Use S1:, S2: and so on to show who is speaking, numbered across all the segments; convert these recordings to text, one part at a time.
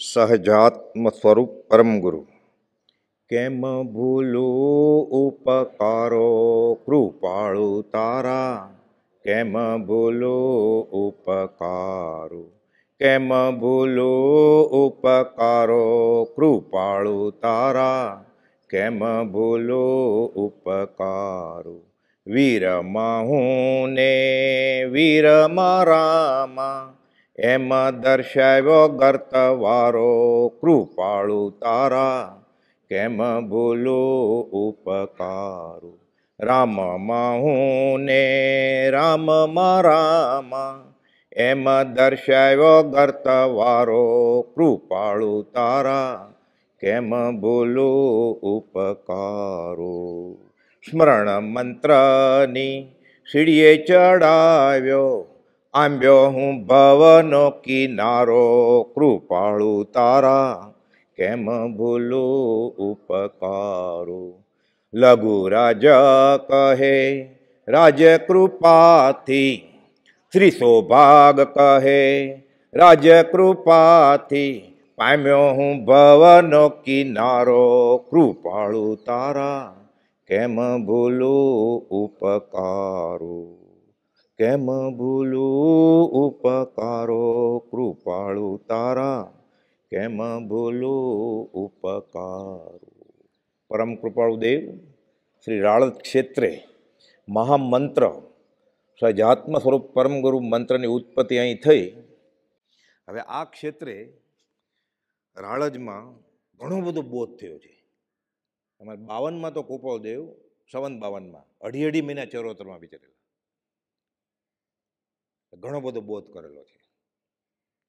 S1: સહજાત્મ સ્વરૂપ પરમ ગુરુ કેમ ભૂલું ઉપકારો કૃપાળુ તારા કેમ ભૂલું ઉપકારો કેમ ભૂલું ઉપકારો કૃપાળુ તારા કેમ ભૂલું ઉપકારો વીરમાં હું ને વીરમાં રામા એમ દર્શાવ્યો ગર્તવારો કૃપાળુ તારા કેમ ભૂલો ઉપકારું રામમાં હું ને રામમાં રામા એમ દર્શાવ્યો ગર્તવારો કૃપાળુ તારા કેમ ભૂલો ઉપકારો સ્મરણ મંત્રની સીડીએ ચડાવ્યો આંબ્યો હું ભવનો કિનારો કૃપાળુ તારા કેમ ભૂલું ઉપકારો લઘુ રાજ કહે રાજ્ય કૃપાથી શ્રી સૌભાગ કહે રાજ્ય કૃપાથી પામ્યો હું ભવનો કિનારો કૃપાળુ તારા કેમ ભૂલું ઉપકારું કેમ ભૂલું ઉપકારો કૃપાળુ તારા કેમ ભૂલું ઉપકારો પરમ કૃપાળુ દેવ શ્રી રાળત ક્ષેત્રે મહામંત્ર સજાત્મ સ્વરૂપ પરમ ગુરુ મંત્રની ઉત્પત્તિ અહીં થઈ હવે આ ક્ષેત્રે રાળજમાં ઘણો બધો બોધ થયો છે અમારે બાવનમાં તો કોપાળદેવ સવન બાવનમાં અઢી અઢી મહિના ચરોતરમાં વિચારેલા ઘણો બધો બોધ કરેલો છે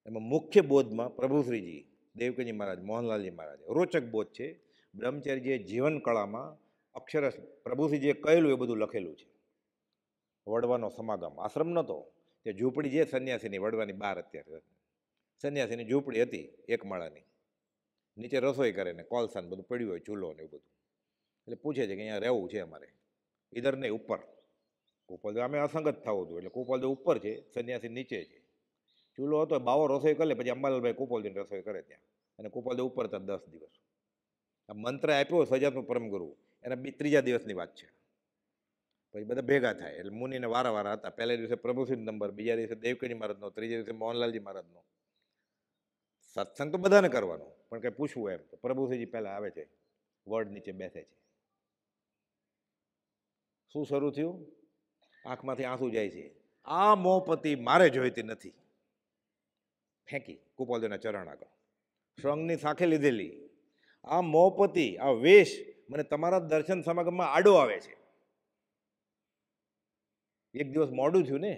S1: એમાં મુખ્ય બોધમાં પ્રભુશ્રીજી દેવકીજી મહારાજ મોહનલાલજી મહારાજ રોચક બોધ છે બ્રહ્મચર્યજીએ જીવન કળામાં અક્ષરસ પ્રભુશ્રીજીએ કહેલું એ બધું લખેલું છે વડવાનો સમાગમ આશ્રમ નહોતો તે ઝૂંપડી જે સંન્યાસીની વડવાની બહાર અત્યારે સંન્યાસીની ઝૂંપડી હતી એક માળાની નીચે રસોઈ કરે ને કોલસાન બધું પડ્યું હોય ચૂલો ને એવું બધું એટલે પૂછે છે કે અહીંયા રહેવું છે અમારે ઇધર નહીં ઉપર ગોપાલદેવ અમે અસંગત થવું હતું એટલે ગોપાલદેવ ઉપર છે સન્યાસી નીચે છે ચૂલો હતો બાવો રસોઈ કરે પછી અંબાલાલભાઈ ગોપાલદેવની રસોઈ કરે ત્યાં અને ગોપાલદેવ ઉપર હતા દસ દિવસ આ મંત્ર આપ્યો સજાત્મક પરમગુરુ એના બી ત્રીજા દિવસની વાત છે પછી બધા ભેગા થાય એટલે મુનિને વારાવાર હતા પહેલા દિવસે પ્રભુસિંહ નંબર બીજા દિવસે દેવકીની મહારાજનો ત્રીજા દિવસે મોહનલાલજી મહારાજનો સત્સંગ તો બધાને કરવાનો પણ કંઈ પૂછવું એમ તો પ્રભુસિંહજી પહેલાં આવે છે વર્ડ નીચે બેસે છે શું શરૂ થયું આંખમાંથી આંસુ જાય છે આ મોહપતિ મારે જોઈતી નથી ફેંકી કુપાલદેવના ચરણ આગળ સ્વંગની સાંખે લીધેલી આ મોહપતિ આ વેશ મને તમારા દર્શન સમાગમમાં આડો આવે છે એક દિવસ મોડું થયું ને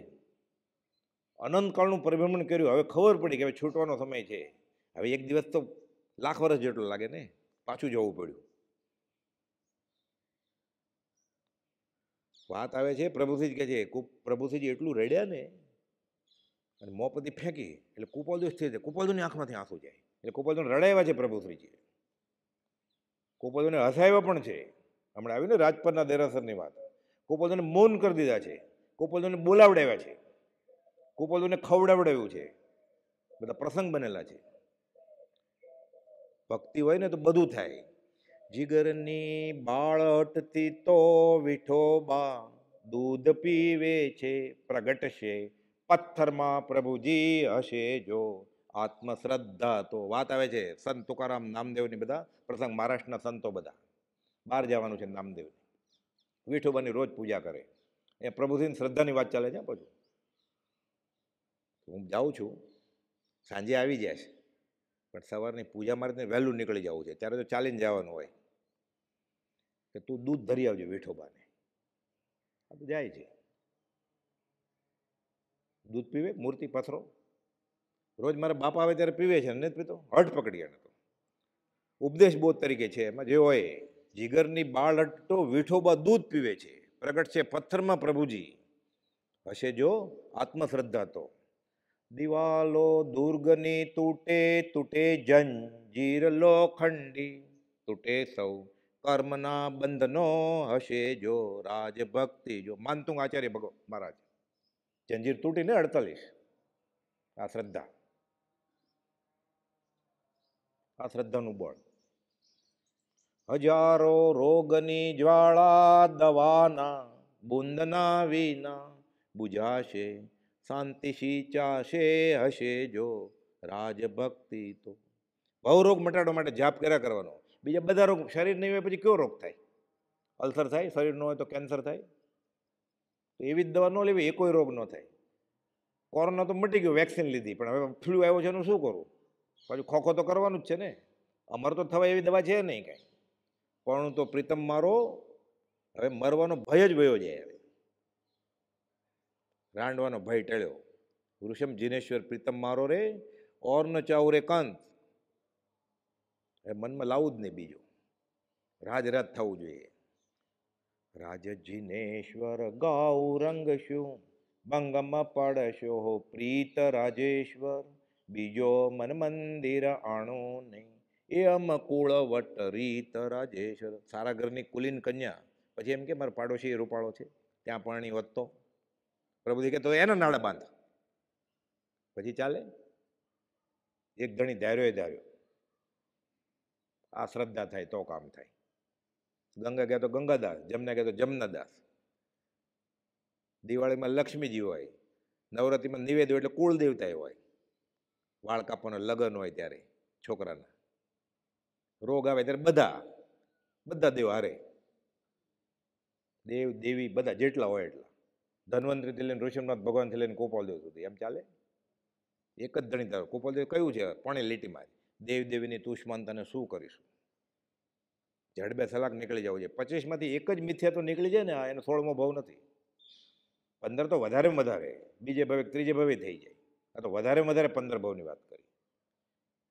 S1: અનંત કાળનું પરિભ્રમણ કર્યું હવે ખબર પડી કે હવે છૂટવાનો સમય છે હવે એક દિવસ તો લાખ વર્ષ જેટલો લાગે ને પાછું જવું પડ્યું વાત આવે છે પ્રભુથી જ કહે છે કૂપ પ્રભુથી એટલું રડ્યા ને અને મો પરથી ફેંકી એટલે કુપોલજુ સ્થિર છે કુપોલજુની આંખમાંથી આંસુ જાય એટલે કુપોલજુને રડાવ્યા છે પ્રભુશ્રીજી કુપોલજુને હસાવ્યા પણ છે હમણાં આવ્યું ને રાજપરના દેરાસરની વાત કુપોલજુને મૌન કરી દીધા છે કુપોલજુને બોલાવડાવ્યા છે કુપોલજુને ખવડાવડાવ્યું છે બધા પ્રસંગ બનેલા છે ભક્તિ હોય ને તો બધું થાય જીગરની બાળટથી તો વિઠોબા દૂધ પીવે છે પ્રગટશે પથ્થરમાં પ્રભુજી હશે જો આત્મશ્રદ્ધા તો વાત આવે છે સંત તુકારામ નામદેવની બધા પ્રસંગ મહારાષ્ટ્રના સંતો બધા બહાર જવાનું છે નામદેવની વિઠોબાની રોજ પૂજા કરે એ પ્રભુજીની શ્રદ્ધાની વાત ચાલે છે પછી હું જાઉં છું સાંજે આવી જાય છે પણ સવારની પૂજા મારે વહેલું નીકળી જવું છે ત્યારે તો ચાલીને જવાનું હોય કે તું દૂધ ધરી આવજે વિઠોબાને આ તો જાય છે દૂધ પીવે મૂર્તિ પથરો રોજ મારા બાપ આવે ત્યારે પીવે છે નથી પીતો હટ પકડી એને તો ઉપદેશ બોધ તરીકે છે એમાં જે હોય જીગરની બાળ અટતો વિઠોબા દૂધ પીવે છે પ્રગટ છે પથ્થરમાં પ્રભુજી હશે જો આત્મશ્રદ્ધા તો દિવાલો દુર્ગની તૂટે તૂટે જંજીર લોખંડી તૂટે સૌ કર્મના બંધનો હશે જો રાજભક્તિ જો માનતું આચાર્ય ભગવ મહારાજ જંજીર તૂટીને અડતાલીસ આ શ્રદ્ધા આ શ્રદ્ધાનું બળ હજારો રોગની જ્વાળા દવાના બુંદના વિના બુજાશે શાંતિશી ચાશે હશે જો રાજભક્તિ તો ભવરોગ મટાડવા માટે જાપ કર્યા કરવાનો બીજા બધા રોગ શરીર નહીં હોય પછી કયો રોગ થાય અલ્સર થાય શરીર ન હોય તો કેન્સર થાય તો એવી જ દવા ન લેવી એ કોઈ રોગ ન થાય કોરોના તો મટી ગયો વેક્સિન લીધી પણ હવે ફ્લૂ આવ્યો છે એનું શું કરવું પાછું ખોખો તો કરવાનું જ છે ને અમર તો થવાય એવી દવા છે નહીં કાંઈ પણ તો પ્રીતમ મારો હવે મરવાનો ભય જ વયો જાય હવે રાંડવાનો ભય ટળ્યો વૃષમ જીનેશ્વર પ્રીતમ મારો રે ઓર ન ચાવું રે કંત એ મનમાં લાવું જ નહીં બીજું રાજરાજ થવું જોઈએ રાજ જીનેશ્વર ગૌરંગ શું ભંગમ પડશો પ્રીત રાજેશ્વર બીજો મન મંદિર આણો નહીં એ અમકુળ વટ રીત રાજેશ્વર સારા ઘરની કુલીન કન્યા પછી એમ કે મારો પાડોશી રૂપાળો છે ત્યાં પાણી વધતો પ્રભુજી કે તો એના નાળા બાંધ પછી ચાલે એક ધણી ધાર્યો એ ધાર્યો આ શ્રદ્ધા થાય તો કામ થાય ગંગા ગયા તો ગંગાદાસ જમના ગયા તો જમનાદાસ દિવાળીમાં લક્ષ્મીજી હોય નવરાત્રિમાં નિવેદ એટલે કુળ દેવતા હોય વાળ કાપવાનો લગ્ન હોય ત્યારે છોકરાના રોગ આવે ત્યારે બધા બધા દેવ હારે દેવ દેવી બધા જેટલા હોય એટલા ધન્વંતરીથી લઈને ઋષભનાથ ભગવાનથી લઈને ગોપાલદેવ સુધી એમ ચાલે એક જ ધણીતા ગોપાલદેવ કયું છે પણ લીટીમાં દેવદેવીની તુષ્માન તને શું કરીશું જડબે સલાક નીકળી જવું છે પચીસમાંથી એક જ મિથ્યા તો નીકળી જાય ને એનો સોળમો ભાવ નથી પંદર તો વધારે વધારે બીજે ભાવે ત્રીજે ભાવે થઈ જાય આ તો વધારે વધારે પંદર ભાવની વાત કરી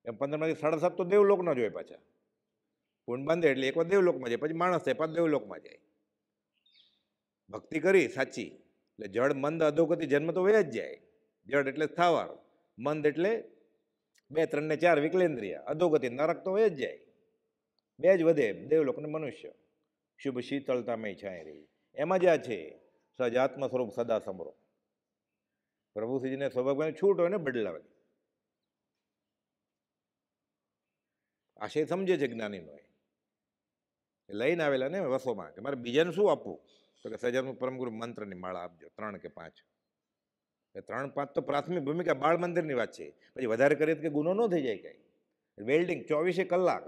S1: એમ પંદરમાંથી સાડા સાત તો દેવલોકનો જ હોય પાછા કુંડ બાંધે એટલે એકવાર દેવલોકમાં જાય પછી માણસ થાય પાછા દેવલોકમાં જાય ભક્તિ કરી સાચી એટલે જળ મંદ અધોગતિ જન્મ તો વયા જ જાય જળ એટલે સ્થાવર મંદ એટલે બે ત્રણ ને ચાર વિકલેન્દ્રિય અધોગતિ નરક તો વયા જ જાય બે જ વધે દેવલોકને મનુષ્ય શુભ શીતળતામય છાંય રહી એમાં જ આ છે આત્મ સ્વરૂપ સદા સમરો પ્રભુ શ્રીજીને સ્વભાવમાં છૂટ હોય ને બદલાવે આશય સમજે છે જ્ઞાનીનો એ લઈને આવેલા ને વસોમાં કે મારે બીજાને શું આપવું તો કે સજાનું પરમગુરુ મંત્રની માળા આપજો ત્રણ કે પાંચ એ ત્રણ પાંચ તો પ્રાથમિક ભૂમિકા બાળ મંદિરની વાત છે પછી વધારે કરીએ કે ગુનો ન થઈ જાય કાંઈ વેલ્ડિંગ ચોવીસે કલાક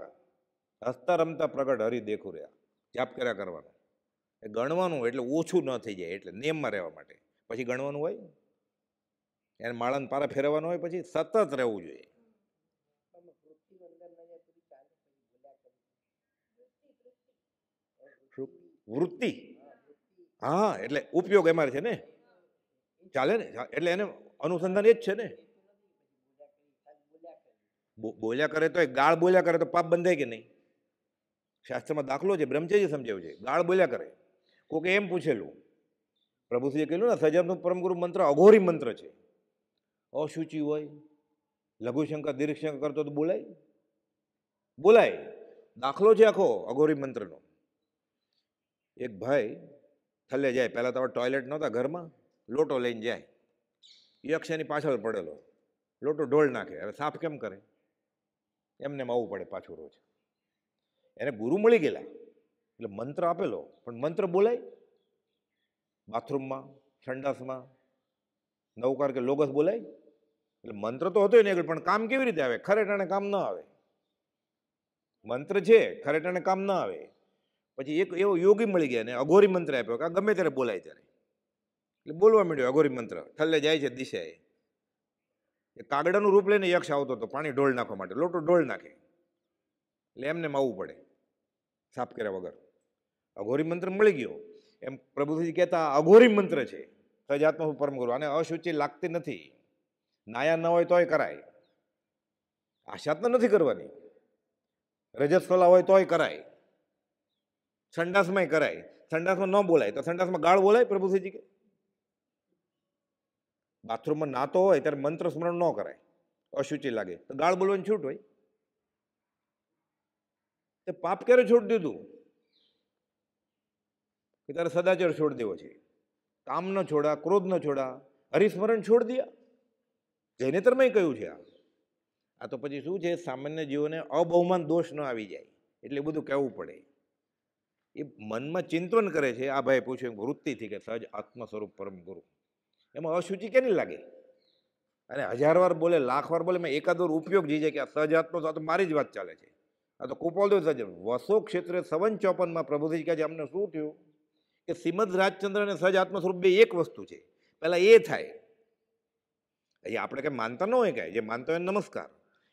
S1: હસતા રમતા પ્રગટ હરી દેખું રહ્યા જાપ કર્યા કરવાનું એ ગણવાનું એટલે ઓછું ન થઈ જાય એટલે નિયમમાં રહેવા માટે પછી ગણવાનું હોય એને માળાને પારા ફેરવવાનું હોય પછી સતત રહેવું જોઈએ વૃત્તિ હા એટલે ઉપયોગ એમાં છે ને ચાલે ને એટલે એને અનુસંધાન એ જ છે ને બોલ્યા કરે તો ગાળ બોલ્યા કરે તો પાપ બંધાય કે નહીં શાસ્ત્રમાં દાખલો છે બ્રહ્મચર્ય સમજાવ્યું છે ગાળ બોલ્યા કરે કોકે એમ પૂછેલું પ્રભુશ્રીએ કહેલું ને સજાનું પરમગુરુ મંત્ર અઘોરી મંત્ર છે અશુચિ હોય લઘુશંકર દીર્ઘશંકર કરતો તો બોલાય બોલાય દાખલો છે આખો અઘોરી મંત્રનો એક ભાઈ થલ્લે જાય પહેલાં તો ટોયલેટ નહોતા ઘરમાં લોટો લઈને જાય યક્ષ પાછળ પડેલો લોટો ઢોળ નાખે હવે સાફ કેમ કરે એમને આવવું પડે પાછું રોજ એને ગુરુ મળી ગયેલા એટલે મંત્ર આપેલો પણ મંત્ર બોલાય બાથરૂમમાં સંડાસમાં નવકાર કે લોગસ બોલાય એટલે મંત્ર તો હતો ને આગળ પણ કામ કેવી રીતે આવે ખરેટાણે કામ ન આવે મંત્ર છે ખરેટાણે કામ ન આવે પછી એક એવો યોગી મળી ગયા ને અઘોરી મંત્ર આપ્યો કે ગમે ત્યારે બોલાય ત્યારે એટલે બોલવા માંડ્યો અઘોરી મંત્ર ઠલ્લે જાય છે દિશાએ એ કાગડાનું રૂપ લઈને યક્ષ આવતો હતો પાણી ઢોળ નાખવા માટે લોટો ઢોળ નાખે એટલે એમને માવવું પડે સાફ કર્યા વગર અઘોરી મંત્ર મળી ગયો એમ પ્રભુજી કહેતા અઘોરી મંત્ર છે સજાત્મા પરમ ગુરુ આને અશુચિ લાગતી નથી નાયા ન હોય તોય કરાય આશાત્મા નથી કરવાની રજત ફલા હોય તોય કરાય સંડાસમાં કરાય સંડાસમાં ન બોલાય તો સંડાસમાં ગાળ બોલાય પ્રભુશ્રીજી કે બાથરૂમમાં નાતો હોય ત્યારે મંત્ર સ્મરણ ન કરાય અશુચિ લાગે તો ગાળ બોલવાની છૂટ હોય તે પાપ ક્યારે છોડી દીધું કે તારે સદાચાર છોડ દેવો છે કામ ન છોડા ક્રોધ ન છોડા હરિસ્મરણ છોડી દયા જૈનેતરમાં કહ્યું છે આ આ તો પછી શું છે સામાન્ય જીવોને અબહુમાન દોષ ન આવી જાય એટલે બધું કહેવું પડે એ મનમાં ચિંતન કરે છે આ ભાઈ પૂછ્યું વૃત્તિથી કે સહજ આત્મ સ્વરૂપ પરમ ગુરુ એમાં અશુચિ કેની લાગે અને હજાર વાર બોલે લાખ વાર બોલે મેં એકાદર ઉપયોગ જીજે કે આ સહજાત્મક આત્મ તો મારી જ વાત ચાલે છે આ તો કુપોલદેવ સહજ વસો ક્ષેત્રે સવન ચોપનમાં પ્રભુજી કહે છે અમને શું થયું કે શ્રીમદ રાજચંદ્ર અને સહજ આત્મ સ્વરૂપ બે એક વસ્તુ છે પહેલાં એ થાય અહીંયા આપણે કંઈ માનતા ન હોય કાંઈ જે માનતા હોય નમસ્કાર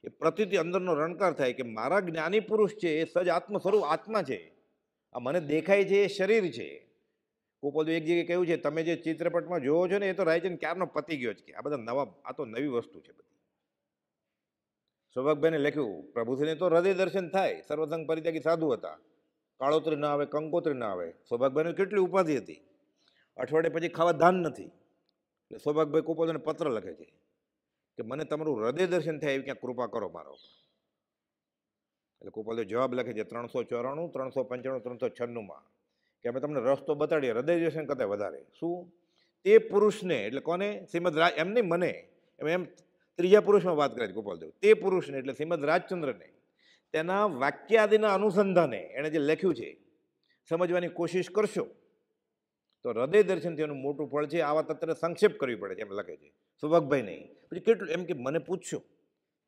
S1: એ પ્રતિથી અંદરનો રણકાર થાય કે મારા જ્ઞાની પુરુષ છે એ સજ આત્મ સ્વરૂપ આત્મા છે આ મને દેખાય છે એ શરીર છે કોપોદુ એક જગ્યાએ કહ્યું છે તમે જે ચિત્રપટમાં જોવો છો ને એ તો રાયચંદ ક્યારનો પતી ગયો છે કે આ બધા નવા આ તો નવી વસ્તુ છે બધી સૌભાગભાઈને લખ્યું પ્રભુશ્રીને તો હૃદય દર્શન થાય સર્વસંગ પરિત્યાગી સાધુ હતા કાળોત્રી ના આવે કંકોત્રી ના આવે સૌભાગભાઈને કેટલી ઉપાધિ હતી અઠવાડિયે પછી ખાવા ધાન નથી એટલે સૌભાગભાઈ કુપોદને પત્ર લખે છે કે મને તમારું હૃદય દર્શન થાય એવી ક્યાં કૃપા કરો મારો એટલે ગોપાલ જવાબ લખે છે ત્રણસો ચોરાણું ત્રણસો પંચાણું ત્રણસો છન્નુંમાં કે અમે તમને રસ તો બતાડીએ હૃદય વ્યસન કદાચ વધારે શું તે પુરુષને એટલે કોને શ્રીમદ રાજ એમ નહીં મને એમ એમ ત્રીજા પુરુષમાં વાત કરે છે ગોપાલદેવ તે પુરુષને એટલે શ્રીમદ રાજચંદ્રને તેના વાક્યાદિના અનુસંધાને એણે જે લખ્યું છે સમજવાની કોશિશ કરશો તો હૃદય દર્શનથી એનું મોટું ફળ છે આવા તત્વને સંક્ષેપ કરવી પડે છે એમ લખે છે સુભાગભાઈ નહીં પછી કેટલું એમ કે મને પૂછશો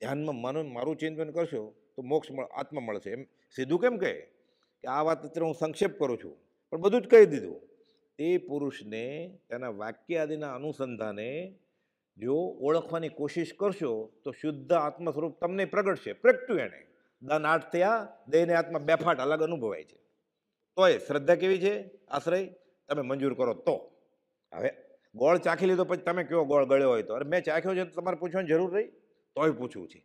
S1: ધ્યાનમાં મને મારું ચિંતન કરશો તો મોક્ષ આત્મા મળશે એમ સીધું કેમ કહે કે આ વાત અત્યારે હું સંક્ષેપ કરું છું પણ બધું જ કહી દીધું તે પુરુષને તેના વાક્ય આદિના અનુસંધાને જો ઓળખવાની કોશિશ કરશો તો શુદ્ધ આત્મ સ્વરૂપ તમને પ્રગટશે પ્રગટ્યું એણે દન આઠ થયા દેહને આત્મા બેફાટ અલગ અનુભવાય છે તોય શ્રદ્ધા કેવી છે આશ્રય તમે મંજૂર કરો તો હવે ગોળ ચાખી લીધો પછી તમે કયો ગોળ ગળ્યો હોય તો અરે મેં ચાખ્યો છે તમારે પૂછવાની જરૂર રહી તોય પૂછવું છે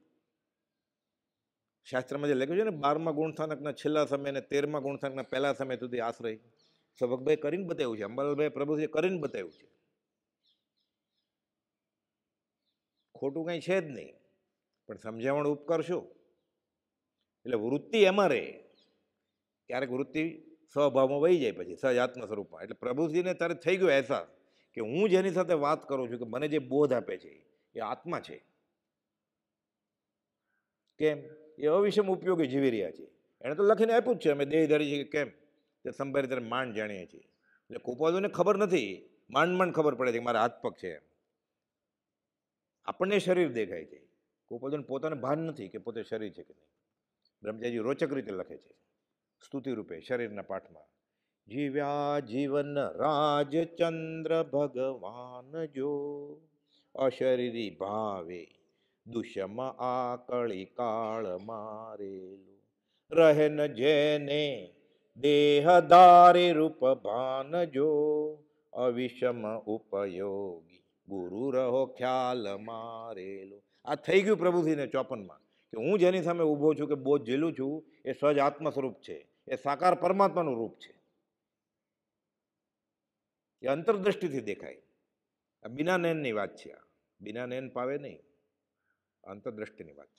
S1: શાસ્ત્રમાં જે લખ્યું છે ને બારમા ગુણસ્થાનકના છેલ્લા સમય અને તેરમા ગુણસ્થાનકના પહેલા સમય સુધી આશ્રય સબકભાઈ કરીને બતાવ્યું છે અંબાલાલભાઈ પ્રભુજીએ કરીને બતાવ્યું છે ખોટું કંઈ છે જ નહીં પણ સમજાવણ ઉપકારશો એટલે વૃત્તિ એમાં રહે ક્યારેક વૃત્તિ સ્વભાવમાં વહી જાય પછી સહજ આત્મ સ્વરૂપમાં એટલે પ્રભુજીને તારે થઈ ગયો અહેસાસ કે હું જેની સાથે વાત કરું છું કે મને જે બોધ આપે છે એ આત્મા છે કેમ એ અવિષમ ઉપયોગી જીવી રહ્યા છે એણે તો લખીને આપ્યું જ છે અમે દેહધારી છે કે કેમ તે સંભારી ત્યારે માંડ જાણીએ છીએ એટલે કુપાદોને ખબર નથી માંડ માંડ ખબર પડે છે કે મારા હાથ પગ છે આપણને શરીર દેખાય છે કુપાદોને પોતાને ભાન નથી કે પોતે શરીર છે કે નહીં બ્રહ્મચારી રોચક રીતે લખે છે સ્તુતિ રૂપે શરીરના પાઠમાં જીવ્યા જીવન રાજચંદ્ર ભગવાન જો અશરીરી ભાવે દુષ્યમાં આકળી કાળ મારેલું રહેન જેને દેહધારી રૂપ ભાન જો અવિષમ ઉપયોગી ગુરુ રહો ખ્યાલ મારેલું આ થઈ ગયું પ્રભુજીને ચોપનમાં કે હું જેની સામે ઊભો છું કે બોધ ઝીલું છું એ સહજ આત્મ સ્વરૂપ છે એ સાકાર પરમાત્માનું રૂપ છે એ અંતરદ્રષ્ટિથી દેખાય આ બિના નયનની વાત છે આ બિના નયન પાવે નહીં અંતરદ્રષ્ટિની વાત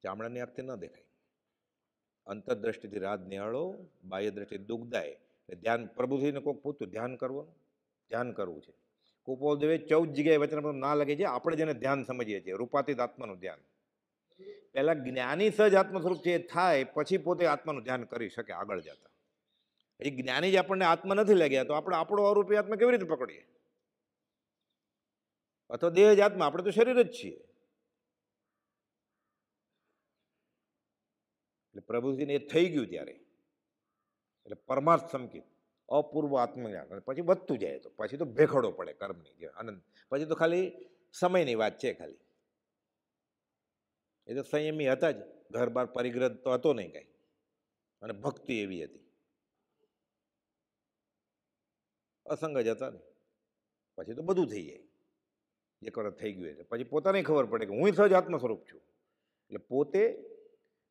S1: છે ચામડાની આંખથી ન દેખાય અંતરદ્રષ્ટિથી રાત નિહાળો બાહ્ય દ્રષ્ટિ દુઃખદાય એટલે ધ્યાન પ્રભુજીને કોઈક પૂછતું ધ્યાન કરવાનું ધ્યાન કરવું છે કુપોદેવે ચૌદ જગ્યાએ વચન ના લગે છે આપણે જેને ધ્યાન સમજીએ છીએ રૂપાતીત આત્માનું ધ્યાન પહેલાં જ્ઞાની સહજ આત્મસ્વરૂપ સ્વરૂપ છે એ થાય પછી પોતે આત્માનું ધ્યાન કરી શકે આગળ જતા એ જ્ઞાની જ આપણને આત્મા નથી લાગ્યા તો આપણે આપણો અરૂપી આત્મા કેવી રીતે પકડીએ અથવા દેહ જ આપણે તો શરીર જ છીએ એટલે પ્રભુજીને એ થઈ ગયું ત્યારે એટલે પરમાર્થ સંકેત અપૂર્વ આત્મજ્ઞાન પછી વધતું જાય તો પછી તો ભેખડો પડે કર્મની જે આનંદ પછી તો ખાલી સમયની વાત છે ખાલી એ તો સંયમી હતા જ ઘર બાર પરિગ્રહ તો હતો નહીં કાંઈ અને ભક્તિ એવી હતી અસંગ જ હતા ને પછી તો બધું થઈ જાય એકવાર થઈ ગયું એટલે પછી પોતાને ખબર પડે કે હું સહજ આત્મ સ્વરૂપ છું એટલે પોતે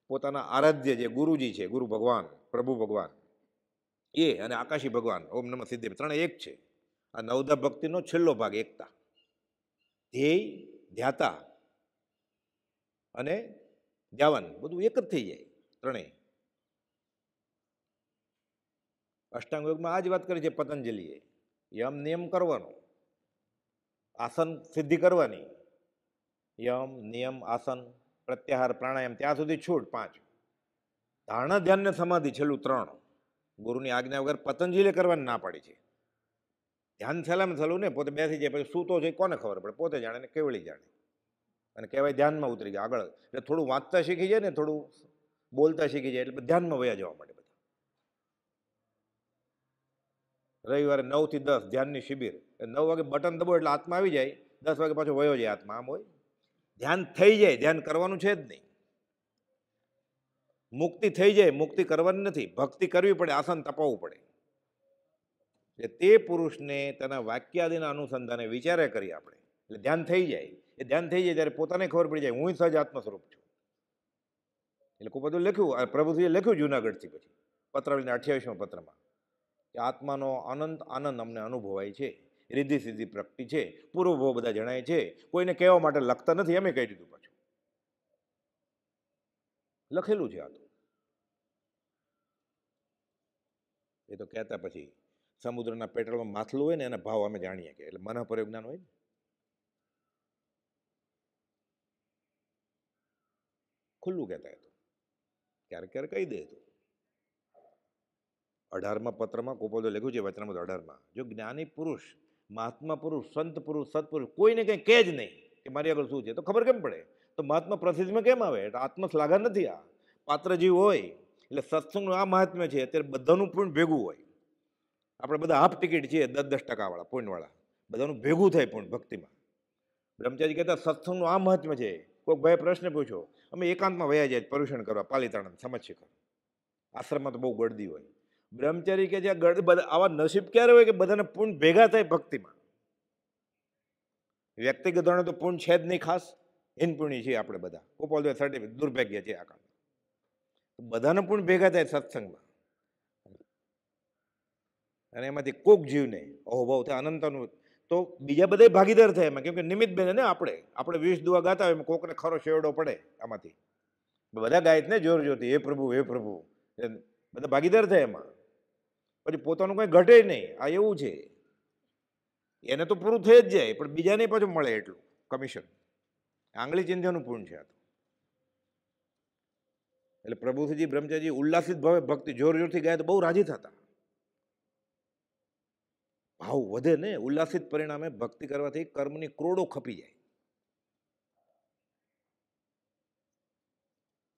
S1: પોતાના આરાધ્ય જે ગુરુજી છે ગુરુ ભગવાન પ્રભુ ભગવાન એ અને આકાશી ભગવાન ઓમ નમ સિદ્ધિ ત્રણે એક છે આ નવદા ભક્તિનો છેલ્લો ભાગ એકતા ધ્યેય ધ્યાતા અને ધ્યાવન બધું એક જ થઈ જાય ત્રણેય અષ્ટાંગ યોગમાં આ જ વાત કરી છે પતંજલિએ યમ નિયમ કરવાનો આસન સિદ્ધિ કરવાની યમ નિયમ આસન પ્રત્યાહાર પ્રાણાયામ ત્યાં સુધી છૂટ પાંચ ધારણા ધ્યાનને સમાધિ છેલ્લું ત્રણ ગુરુની આજ્ઞા વગર પતંજલિએ કરવાની ના પાડી છે ધ્યાન છેલ્લામાં છેલ્લું ને પોતે બેસી જાય પછી સૂતો છે કોને ખબર પડે પોતે જાણે ને કેવળી જાણે અને કહેવાય ધ્યાનમાં ઉતરી જાય આગળ એટલે થોડું વાંચતા શીખી જાય ને થોડું બોલતા શીખી જાય એટલે ધ્યાનમાં વયા જવા માટે રવિવારે નવથી દસ ધ્યાનની શિબિર એ નવ વાગે બટન દબો એટલે આત્મા આવી જાય દસ વાગે પાછો વયો જાય આત્મા આમ હોય ધ્યાન થઈ જાય ધ્યાન કરવાનું છે જ નહીં મુક્તિ થઈ જાય મુક્તિ કરવાની નથી ભક્તિ કરવી પડે આસન તપાવવું પડે એટલે તે પુરુષને તેના વાક્યાદિના અનુસંધાને વિચારે કરીએ આપણે એટલે ધ્યાન થઈ જાય એ ધ્યાન થઈ જાય ત્યારે પોતાને ખબર પડી જાય હું સહજ આત્મ સ્વરૂપ છું એ લોકો બધું લખ્યું પ્રભુજીએ લખ્યું જુનાગઢથી પછી પત્રવલીના અઠ્યાવીસમાં પત્રમાં કે આત્માનો અનંત આનંદ અમને અનુભવાય છે રીધી સિદ્ધિ પ્રગતિ છે પૂર્વભાવ બધા જણાય છે કોઈને કહેવા માટે લખતા નથી એમે કહી દીધું પાછું લખેલું છે આ તો એ તો કહેતા પછી સમુદ્રના પેટ્રોલમાં માથલું હોય ને એના ભાવ અમે જાણીએ કે એટલે મના પ્રયોજ્ઞાન હોય ને ખુલ્લું કહેતા એ તો ક્યારેક ક્યારેક કહી દે તો અઢારમાં પત્રમાં કોપોદો લખ્યું છે વચનામૃત અઢારમાં જો જ્ઞાની પુરુષ મહાત્મા પુરુષ સંત પુરુષ સત્પુરુષ કોઈને કંઈ કહે જ નહીં કે મારી આગળ શું છે તો ખબર કેમ પડે તો મહાત્મા પ્રસિદ્ધમાં કેમ આવે એટલે આત્મશ્લાઘન નથી આ પાત્રજીવ હોય એટલે સત્સંગનું આ મહાત્મ્ય છે અત્યારે બધાનું પૂર્ણ ભેગું હોય આપણે બધા હાફ ટિકિટ છીએ દસ દસ ટકાવાળા પૂર્ણવાળા બધાનું ભેગું થાય પૂર્ણ ભક્તિમાં બ્રહ્મચારી કહેતા સત્સંગનું આ મહાત્મ્ય છે કોઈક ભાઈ પ્રશ્ન પૂછો અમે એકાંતમાં વયા જાય પર્યુષણ કરવા પાલિતાણ સમજ શીખર આશ્રમમાં તો બહુ ગળદી હોય બ્રહ્મચારી કે જ્યાં ગણ આવા નસીબ ક્યારે હોય કે બધાને પૂર્ણ ભેગા થાય ભક્તિમાં વ્યક્તિગત ધોરણે તો પૂર્ણ છે જ નહીં ખાસ ઇનપૂર્ણી છીએ આપણે બધા ઓપોલ સર્ટિફિકેટ દુર્ભાગ્ય છે આ કામ બધાને પૂર્ણ ભેગા થાય સત્સંગમાં અને એમાંથી કોક જીવને અહોભાવ થાય અનંતનું તો બીજા બધા ભાગીદાર થાય એમાં કેમ કે નિમિત્ત બેન ને આપણે આપણે વીસ દુવા ગાતા હોય એમાં કોકને ખરો શેરડો પડે આમાંથી બધા ગાયત ને જોર જોરથી હે પ્રભુ હે પ્રભુ બધા ભાગીદાર થાય એમાં પછી પોતાનું કંઈ ઘટે નહીં આ એવું છે એને તો પૂરું થઈ જ જાય પણ બીજાને પાછું મળે એટલું કમિશન આંગળી ચિંધ્યાનું પૂર્ણ છે આ તો એટલે પ્રભુસિંહજી બ્રહ્મચારી ઉલ્લાસિત ભાવે ભક્તિ જોર જોરથી ગયા તો બહુ રાજી થતા ભાવ વધે ને ઉલ્લાસિત પરિણામે ભક્તિ કરવાથી કર્મની ક્રોડો ખપી જાય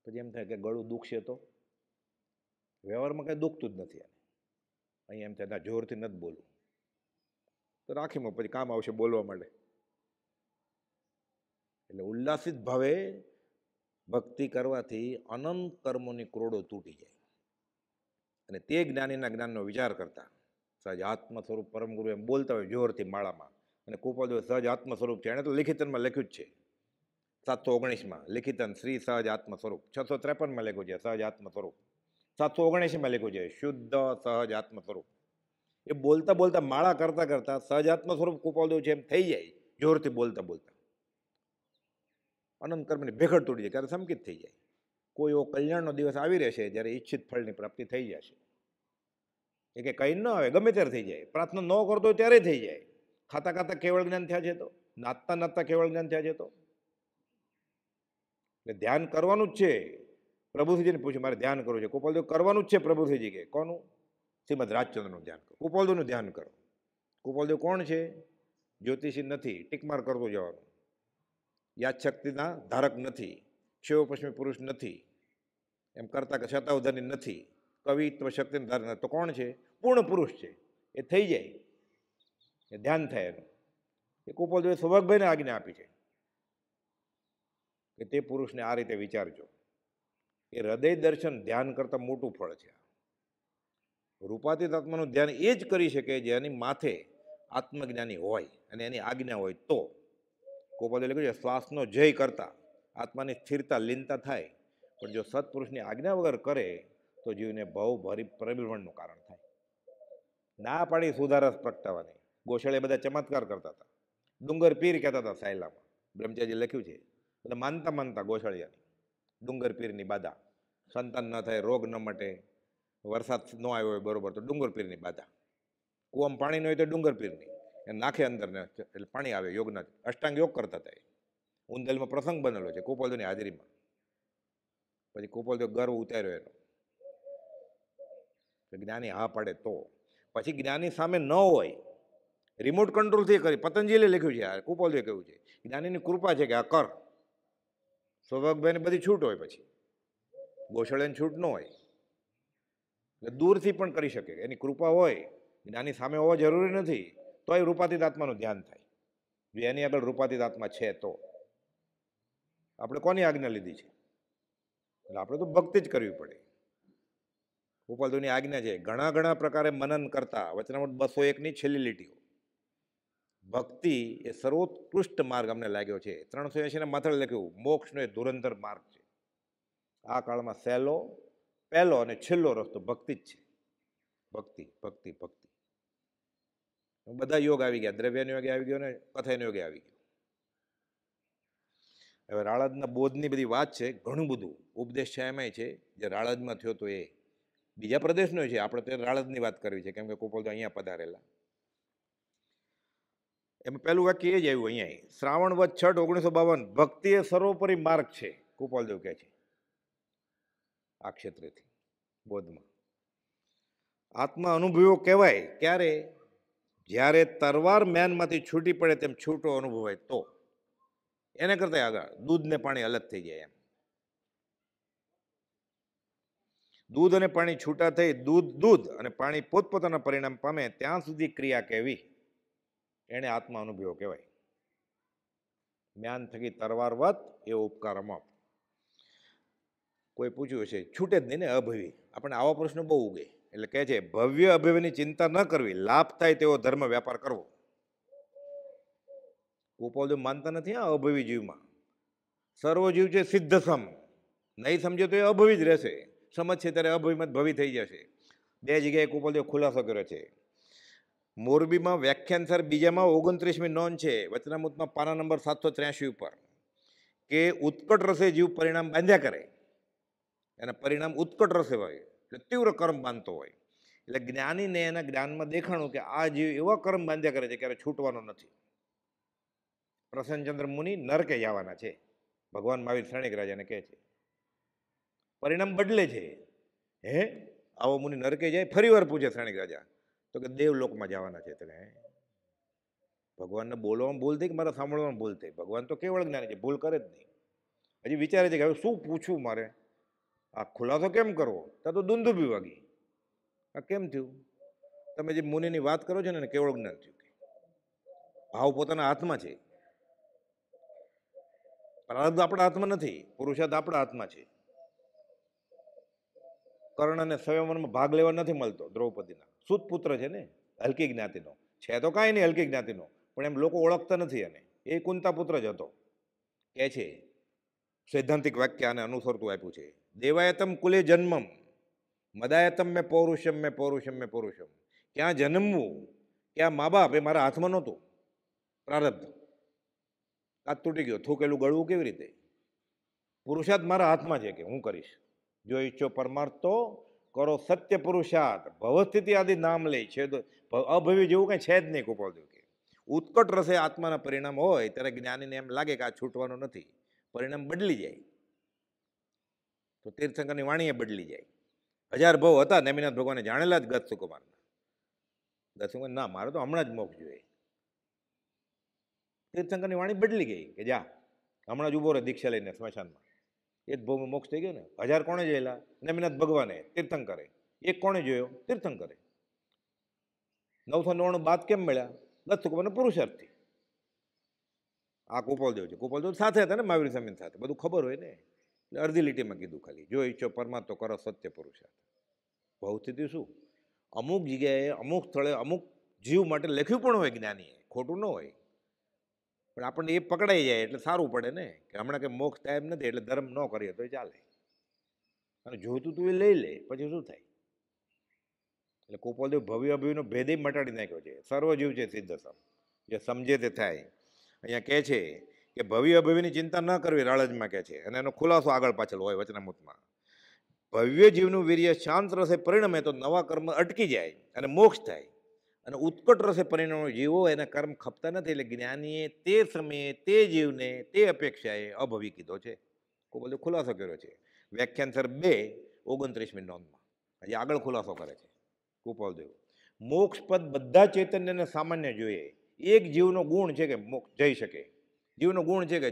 S1: પછી એમ થાય કે ગળું દુખશે તો વ્યવહારમાં કાંઈ દુખતું જ નથી અહીં એમ ત્યાં જોરથી નથી બોલવું તો રાખીમાં પછી કામ આવશે બોલવા માટે એટલે ઉલ્લાસિત ભાવે ભક્તિ કરવાથી અનંત કર્મોની ક્રોડો તૂટી જાય અને તે જ્ઞાનીના જ્ઞાનનો વિચાર કરતા સહજ આત્મ સ્વરૂપ પરમ ગુરુ એમ બોલતા હોય જોરથી માળામાં અને કૃપાદેવ સહજ આત્મ સ્વરૂપ છે એણે તો લિખિતનમાં લખ્યું જ છે સાતસો ઓગણીસમાં લિખિતન શ્રી સહજ આત્મ સ્વરૂપ છસો ત્રેપનમાં લખ્યું છે સહજ આત્મ સ્વરૂપ સાતસો ઓગણએંશીમાં લખ્યું છે શુદ્ધ સહજ આત્મ સ્વરૂપ એ બોલતા બોલતા માળા કરતાં કરતાં સહજ આત્મ સ્વરૂપ કૃપાલદેવ છે એમ થઈ જાય જોરથી બોલતા બોલતા અનંત કર્મની ભેખડ તૂટી જાય ત્યારે સંકિત થઈ જાય કોઈ એવો કલ્યાણનો દિવસ આવી રહેશે જ્યારે ઈચ્છિત ફળની પ્રાપ્તિ થઈ જશે એ કે કંઈ ન આવે ગમે ત્યારે થઈ જાય પ્રાર્થના ન કરતો હોય ત્યારે થઈ જાય ખાતા ખાતા કેવળ જ્ઞાન થયા છે તો નાતતા નાચતા કેવળ જ્ઞાન થયા છે તો એટલે ધ્યાન કરવાનું જ છે પ્રભુસિંહજીને પૂછ્યું મારે ધ્યાન કરવું છે ગોપાલદેવ કરવાનું જ છે પ્રભુસિંહજી કે કોનું શ્રીમદ રાજચંદ્રનું ધ્યાન કરો ગોપાલદેવનું ધ્યાન કરો ગોપાલદેવ કોણ છે જ્યોતિષી નથી ટીકમાર કરતો જવાનું યાદશક્તિના ધારક નથી ક્ષયોપશ્મી પુરુષ નથી એમ કરતાં કે શતાવધાની નથી કવિત્વ શક્તિના ધારક તો કોણ છે પૂર્ણ પુરુષ છે એ થઈ જાય એ ધ્યાન થાય એનું એ ગોપાલદેવે સૌભાગભાઈને આજ્ઞા આપી છે કે તે પુરુષને આ રીતે વિચારજો એ હૃદય દર્શન ધ્યાન કરતાં મોટું ફળ છે રૂપાતીત આત્માનું ધ્યાન એ જ કરી શકે જેની માથે આત્મજ્ઞાની હોય અને એની આજ્ઞા હોય તો કોપાલ એટલે કહ્યું શ્વાસનો જય કરતા આત્માની સ્થિરતા લીનતા થાય પણ જો સત્પુરુષની આજ્ઞા વગર કરે તો જીવને ભાવ ભરી પ્રબળવણનું કારણ થાય ના પાડી સુધારસ પ્રગટાવાની ગોશાળે બધા ચમત્કાર કરતા હતા ડુંગર પીર કહેતા હતા સાયલામાં બ્રહ્મચારીએ લખ્યું છે એટલે માનતા માનતા ગોશાળિયાની ડુંગર પીરની બાધા સંતાન ન થાય રોગ ન મટે વરસાદ ન આવ્યો હોય બરાબર તો ડુંગરપીરની પીરની બાધા કૂવામાં પાણી ન હોય તો ડુંગરપીરની એ નાખે અંદર ને એટલે પાણી આવે યોગ નથી અષ્ટાંગ યોગ કરતા હતા ઉંદેલમાં પ્રસંગ બનેલો છે કોપોલદોની હાજરીમાં પછી કોપોલદો ગર્વ ઉતાર્યો એનો જ્ઞાની હા પાડે તો પછી જ્ઞાની સામે ન હોય રિમોટ કંટ્રોલથી કરી પતંજલિએ લખ્યું છે આ કુપોલે કહ્યું છે જ્ઞાનીની કૃપા છે કે આ કર સૌભાગભાઈને બધી છૂટ હોય પછી ગોશાળાને છૂટ ન હોય એટલે દૂરથી પણ કરી શકે એની કૃપા હોય જ્ઞાની સામે હોવા જરૂરી નથી તો એ રૂપાતીત આત્માનું ધ્યાન થાય જો એની આગળ રૂપાતીત આત્મા છે તો આપણે કોની આજ્ઞા લીધી છે એટલે આપણે તો ભક્તિ જ કરવી પડે ગોપાલદેવની આજ્ઞા છે ઘણા ઘણા પ્રકારે મનન કરતા વચનામૃત બસો એકની છેલ્લી લીટીઓ ભક્તિ એ સર્વોત્કૃષ્ટ માર્ગ અમને લાગ્યો છે ત્રણસો એંશીના માથળ લખ્યું મોક્ષનો એ ધુરંધર માર્ગ છે આ કાળમાં સહેલો પહેલો અને છેલ્લો રસ્તો ભક્તિ જ છે ભક્તિ ભક્તિ ભક્તિ બધા યોગ આવી ગયા દ્રવ્યનો યોગ આવી ગયો ને કથાનો યોગ આવી ગયો હવે રાળદના બોધની બધી વાત છે ઘણું બધું ઉપદેશ છે એમાંય છે જે રાળદમાં થયો તો એ બીજા પ્રદેશનો છે આપણે તો રાળદની વાત કરવી છે કેમ કે કોપલ તો અહીંયા પધારેલા એમાં પહેલું વાક્ય એ જ આવ્યું અહીંયા શ્રાવણ વત છઠ ઓગણીસો બાવન ભક્તિ એ સર્વોપરી માર્ગ છે કુપાલદેવ કહે છે આ ક્ષેત્રેથી બોધમાં આત્મા અનુભવ્યો કહેવાય ક્યારે જ્યારે તરવાર મેનમાંથી છૂટી પડે તેમ છૂટો અનુભવાય તો એને કરતાં આગળ દૂધને પાણી અલગ થઈ જાય એમ દૂધ અને પાણી છૂટા થઈ દૂધ દૂધ અને પાણી પોતપોતાના પરિણામ પામે ત્યાં સુધી ક્રિયા કહેવી એને આત્મા અનુભવ કહેવાય જ્ઞાન થકી તરવારવત એ ઉપકાર અમાપ કોઈ પૂછ્યું છે છૂટે જ નહીં ને અભવી આપણે આવા પ્રશ્નો બહુ ઉગે એટલે કહે છે ભવ્ય અભવ્યની ચિંતા ન કરવી લાભ થાય તેવો ધર્મ વ્યાપાર કરવો ઉપવદેવ માનતા નથી આ અભવી જીવમાં સર્વજીવ છે સિદ્ધ સમ નહીં સમજે તો એ અભવી જ રહેશે સમજ છે ત્યારે અભવિમાં ભવી થઈ જશે બે જગ્યાએ કુપલદેવ ખુલાસો કર્યો છે મોરબીમાં વ્યાખ્યાનસર બીજામાં ઓગણત્રીસમી નોંધ છે વચનામૃતમાં પાના નંબર સાતસો ત્ર્યાસી ઉપર કે ઉત્કટ રસે જીવ પરિણામ બાંધ્યા કરે એના પરિણામ ઉત્કટ રસે હોય એટલે તીવ્ર કર્મ બાંધતો હોય એટલે જ્ઞાનીને એના જ્ઞાનમાં દેખાણું કે આ જીવ એવા કર્મ બાંધ્યા કરે છે ક્યારે છૂટવાનો નથી પ્રસન્નચંદ્ર મુનિ નરકે જવાના છે ભગવાન મહાવીર શ્રેણિક રાજાને કહે છે પરિણામ બદલે છે હે આવો મુનિ નરકે જાય ફરી વાર પૂછે શ્રેણિક રાજા તો કે દેવલોકમાં જવાના છે તને ભગવાનને બોલવામાં ભૂલ થઈ કે મારે સાંભળવામાં ભૂલ થઈ ભગવાન તો કેવળ જ્ઞાની છે ભૂલ કરે જ નહીં હજી વિચારે છે કે હવે શું પૂછવું મારે આ ખુલાસો કેમ કરવો ત્યાં તો બી વાગી આ કેમ થયું તમે જે મુનિની વાત કરો છો ને એને કેવળ જ્ઞાન થયું ભાવ પોતાના હાથમાં છે પ્રારબ્ધ આપણા હાથમાં નથી પુરુષાર્થ આપણા હાથમાં છે કર્ણ અને સ્વયંવરમાં ભાગ લેવા નથી મળતો દ્રૌપદીના સુતપુત્ર છે ને હલકી જ્ઞાતિનો છે તો કાંઈ નહીં હલકી જ્ઞાતિનો પણ એમ લોકો ઓળખતા નથી એને એ કુંતા પુત્ર જ હતો કહે છે સૈદ્ધાંતિક વાક્ય આને અનુસરતું આપ્યું છે દેવાયતમ કુલે જન્મમ મદાયતમ મેં પૌરુષમ મેં પૌરુષમ મેં પૌરુષમ ક્યાં જન્મવું ક્યાં મા બાપ એ મારા હાથમાં નહોતું પ્રારબ્ધ કાચ તૂટી ગયો થૂકેલું ગળવું કેવી રીતે પુરુષાર્થ મારા હાથમાં છે કે હું કરીશ જો ઈચ્છો પરમાર્થ તો કરો સત્ય પુરુષાર્થ ભવસ્થિતિ આદિ નામ લે છે અભવી જેવું કંઈ છે જ નહીં કુપાલદેવ કે ઉત્કટ રસે આત્માના પરિણામ હોય ત્યારે જ્ઞાનીને એમ લાગે કે આ છૂટવાનું નથી પરિણામ બદલી જાય તો તીર્થંકરની એ બદલી જાય હજાર ભાવ હતા નેમિનાથ ભગવાને જાણેલા જ ગતસુકુમારના ગતસુકુમાર ના મારે તો હમણાં જ મોક્ષ જોઈએ તીર્થંકરની વાણી બદલી ગઈ કે જા હમણાં જ ઊભો રહે દીક્ષા લઈને સ્મશાનમાં એક ભાવમાં મોક્ષ થઈ ગયો ને હજાર કોણે જોયેલા નેમિનાથ ભગવાને તીર્થંકરે એક કોણે જોયો તીર્થંકરે નવસો નવ્વાણું બાદ કેમ મળ્યા દત્તકુમારને પુરુષાર્થથી આ કુપલદેવ છે કુપલદેવ સાથે હતા ને મહાવીર સ્વામી સાથે બધું ખબર હોય ને અડધી લીટીમાં કીધું ખાલી જો ઈચ્છો પરમાત્મા કરો સત્ય પુરુષાર્થ ભૌતિથી શું અમુક જગ્યાએ અમુક સ્થળે અમુક જીવ માટે લખ્યું પણ હોય જ્ઞાનીએ ખોટું ન હોય પણ આપણને એ પકડાઈ જાય એટલે સારું પડે ને કે હમણાં કંઈ મોક્ષ ટાઈમ નથી એટલે ધર્મ ન કરીએ તો ચાલે અને જોતું તું એ લઈ લે પછી શું થાય એટલે કોપોલદેવ ભવ્ય અભિવનો ભેદે મટાડી નાખ્યો છે સર્વજીવ છે સિદ્ધ સમ જે સમજે તે થાય અહીંયા કહે છે કે ભવ્ય અભવ્યની ચિંતા ન કરવી રાળજમાં કહે છે અને એનો ખુલાસો આગળ પાછળ હોય વચનામૃતમાં ભવ્ય જીવનું વીર્ય શાંત રસે પરિણમે તો નવા કર્મ અટકી જાય અને મોક્ષ થાય અને ઉત્કટ રસે પરિણામો જીવો એના કર્મ ખપતા નથી એટલે જ્ઞાનીએ તે સમયે તે જીવને તે અપેક્ષાએ અભવી કીધો છે ખૂબ બધો ખુલાસો કર્યો છે વ્યાખ્યાનસર બે ઓગણત્રીસમી નોંધમાં હજી આગળ ખુલાસો કરે છે ગોપાલદેવ મોક્ષપદ બધા ચૈતન્યને સામાન્ય જોઈએ એક જીવનો ગુણ છે કે મોક્ષ જઈ શકે જીવનો ગુણ છે કે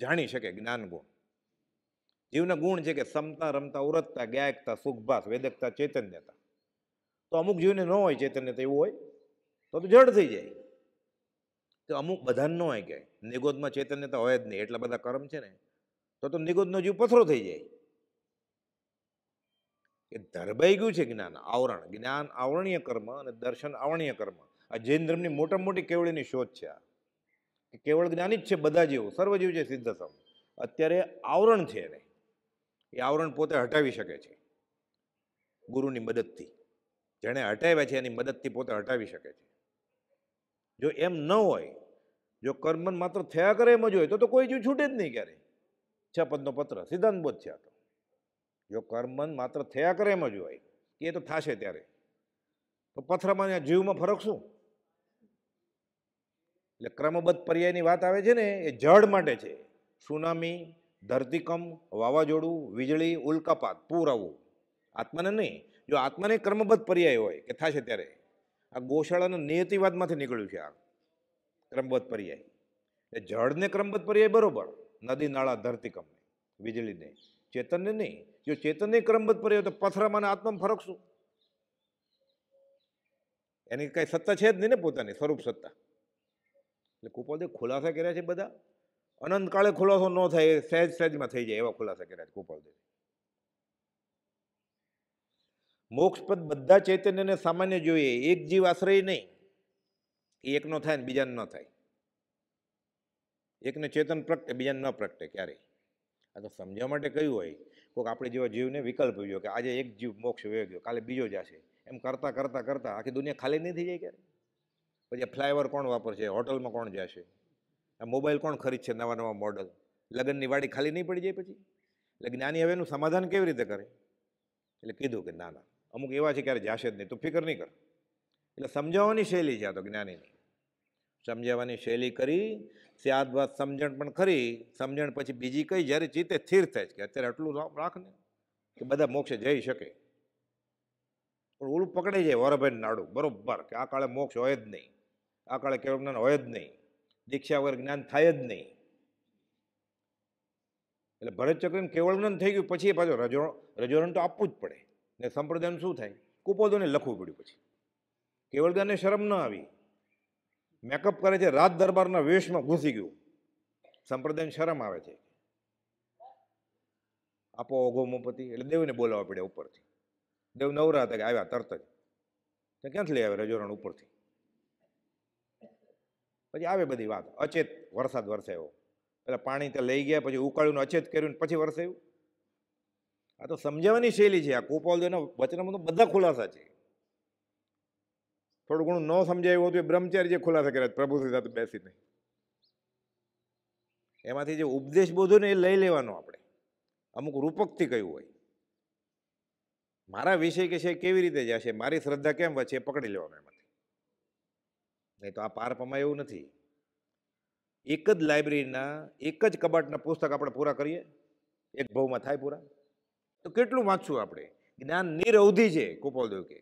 S1: જાણી શકે જ્ઞાન ગુણ જીવના ગુણ છે કે સમતા રમતા ઉરતતા ગાયકતા સુખભાસ વેદકતા ચૈતન્યતા તો અમુક જીવને ન હોય ચેતન્યતા એવું હોય તો તો જડ થઈ જાય તો અમુક બધાને ન હોય કે નિગોદમાં ચેતન્યતા હોય જ નહીં એટલા બધા કર્મ છે ને તો તો નિગોદનો જીવ પથરો થઈ જાય એ ધરબાઈ ગયું છે જ્ઞાન આવરણ જ્ઞાન આવરણીય કર્મ અને દર્શન આવરણીય કર્મ આ જૈન ધર્મની મોટા મોટી કેવળીની શોધ છે આ કે કેવળ જ્ઞાની જ છે બધા જેવું સર્વજીવ છે સિદ્ધ સમ અત્યારે આવરણ છે એને એ આવરણ પોતે હટાવી શકે છે ગુરુની મદદથી જેણે હટાવ્યા છે એની મદદથી પોતે હટાવી શકે છે જો એમ ન હોય જો કર્મન માત્ર થયા કરે એમ જ હોય તો તો કોઈ જીવ છૂટે જ નહીં ક્યારેય છ પદનો પત્ર સિદ્ધાંત બોધ છે આ તો જો કર્મન માત્ર થયા કરે એમ જ હોય એ તો થશે ત્યારે તો પથરામાં જીવમાં ફરક શું એટલે ક્રમબદ્ધ પર્યાયની વાત આવે છે ને એ જળ માટે છે સુનામી ધરતીકંપ વાવાઝોડું વીજળી ઉલ્કાપાત પૂર આવવું આત્માને નહીં જો આત્માને ક્રમબદ્ધ પર્યાય હોય કે થશે ત્યારે આ ગોશાળાના નિયતિવાદમાંથી નીકળ્યું છે આ ક્રમબદ્ધ પર્યાય એ જળને ક્રમબદ્ધ પર્યાય બરોબર નદી નાળા ધરતીકંપને વીજળીને ચેતનને નહીં જો ચેતનને ક્રમબદ્ધ પર્યાય તો પથરામાં આત્મામાં ફરક શું એની કાંઈ સત્તા છે જ નહીં ને પોતાની સ્વરૂપ સત્તા એટલે કુપોલે ખુલાસા કર્યા છે બધા અનંતકાળે ખુલાસો ન થાય સહેજ સહેજમાં થઈ જાય એવા ખુલાસા કર્યા છે કુપોલદેવે મોક્ષપદ બધા ચૈતન્યને સામાન્ય જોઈએ એક જીવ આશ્રય નહીં એ એકનો થાય ને બીજાને ન થાય એકને ચેતન પ્રગટે બીજાને ન પ્રગટે ક્યારેય આ તો સમજવા માટે કહ્યું હોય કોઈક આપણે જેવા જીવને વિકલ્પ ગયો કે આજે એક જીવ મોક્ષ વયો ગયો કાલે બીજો જશે એમ કરતાં કરતાં કરતાં આખી દુનિયા ખાલી નહીં થઈ જાય ક્યારે પછી ફ્લાયઓવર કોણ વાપરશે હોટલમાં કોણ જશે આ મોબાઈલ કોણ ખરીદશે નવા નવા મોડલ લગ્નની વાડી ખાલી નહીં પડી જાય પછી એટલે જ્ઞાની હવેનું સમાધાન કેવી રીતે કરે એટલે કીધું કે ના ના અમુક એવા છે ક્યારે જાશે જ નહીં તું ફિકર નહીં કર એટલે સમજાવવાની શૈલી છે આ તો જ્ઞાનીની સમજાવવાની શૈલી કરી ત્યાર બાદ સમજણ પણ ખરી સમજણ પછી બીજી કઈ જ્યારે જીતે સ્થિર થાય છે કે અત્યારે આટલું રાખને કે બધા મોક્ષે જઈ શકે પણ ઓલું પકડાઈ જાય વરભાઈ નાડું બરોબર કે આ કાળે મોક્ષ હોય જ નહીં આ કાળે કેવળ જ્ઞાન હોય જ નહીં દીક્ષા વગર જ્ઞાન થાય જ નહીં એટલે ભરત ચક્રને કેવળ જ્ઞાન થઈ ગયું પછી પાછો રજો રજોરણ તો આપવું જ પડે ને સંપ્રદાયનું શું થાય કુપોદોને લખવું પડ્યું પછી કેવળ જ્ઞાનને શરમ ન આવી મેકઅપ કરે છે રાત દરબારના વેશમાં ઘૂસી ગયું સંપ્રદાયને શરમ આવે છે આપો ઓઘો મોપતિ એટલે દેવને બોલાવવા પડ્યા ઉપરથી દેવ નવરા હતા કે આવ્યા તરત જ ક્યાંથી લઈ આવે રજોરણ ઉપરથી પછી આવે બધી વાત અચેત વરસાદ વરસાયો એટલે પાણી તે લઈ ગયા પછી ઉકાળ્યું અચેત કર્યું પછી વરસાયું આ તો સમજાવવાની શૈલી છે આ કુપાલદેવના વચનમાં તો બધા ખુલાસા છે થોડું ઘણું ન સમજાયું હતું એ બ્રહ્મચારી જે ખુલાસા કર્યા પ્રભુ શ્રી સાથે બેસીને એમાંથી જે ઉપદેશ બોધો ને એ લઈ લેવાનો આપણે અમુક રૂપકથી કહ્યું હોય મારા વિષય કે છે કેવી રીતે જશે મારી શ્રદ્ધા કેમ વચ્ચે પકડી લેવાનો એમાં નહીં તો આ પાર એવું નથી એક જ લાઇબ્રેરીના એક જ કબાટના પુસ્તક આપણે પૂરા કરીએ એક ભાવમાં થાય પૂરા તો કેટલું વાંચશું આપણે જ્ઞાન નિરવધિ છે કુપોલદેવ કે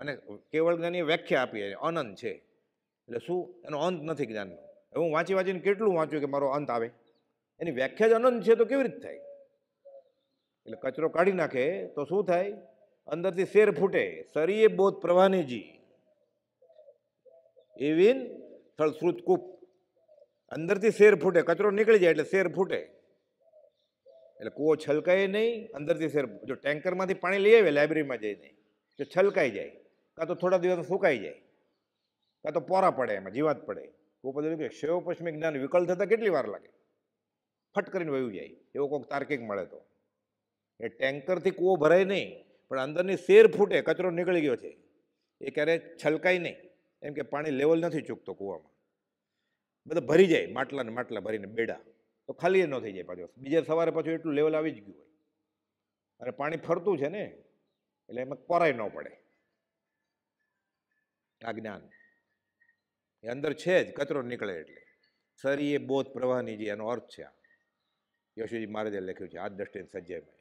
S1: અને કેવળ જ્ઞાનની વ્યાખ્યા આપી અનંત છે એટલે શું એનો અંત નથી જ્ઞાનનો હું વાંચી વાંચીને કેટલું વાંચ્યું કે મારો અંત આવે એની વ્યાખ્યા જ અનંત છે તો કેવી રીતે થાય એટલે કચરો કાઢી નાખે તો શું થાય અંદરથી શેર ફૂટે સરીએ બોધ પ્રવાહનીજી એવીન થળશ્રુત કૂપ અંદરથી શેર ફૂટે કચરો નીકળી જાય એટલે શેર ફૂટે એટલે કૂવો છલકાય નહીં અંદરથી શેર જો ટેન્કરમાંથી પાણી લઈ આવે લાઇબ્રેરીમાં જઈને તો છલકાઈ જાય કાં તો થોડા દિવસ સુકાઈ જાય કાં તો પોરા પડે એમાં જીવાત પડે કૂપદળ કે શૈવ પશ્મિક જ્ઞાન વિકલ થતાં કેટલી વાર લાગે ફટ કરીને વયું જાય એવો કોઈક તાર્કિક મળે તો એ ટેન્કરથી કૂવો ભરાય નહીં પણ અંદરની શેર ફૂટે કચરો નીકળી ગયો છે એ ક્યારેય છલકાય નહીં એમ કે પાણી લેવલ નથી ચૂકતો કૂવામાં બધા ભરી જાય માટલા ને માટલા ભરીને બેડા તો ખાલી ન થઈ જાય પાછું બીજા સવારે પાછું એટલું લેવલ આવી જ ગયું હોય અને પાણી ફરતું છે ને એટલે એમાં કોરાય ન પડે આ જ્ઞાન એ અંદર છે જ કચરો નીકળે એટલે સરી એ બોધ પ્રવાહની જે એનો અર્થ છે આ યશુજી મહારાજે લખ્યું છે આ દ્રષ્ટિને સજ્જયમાં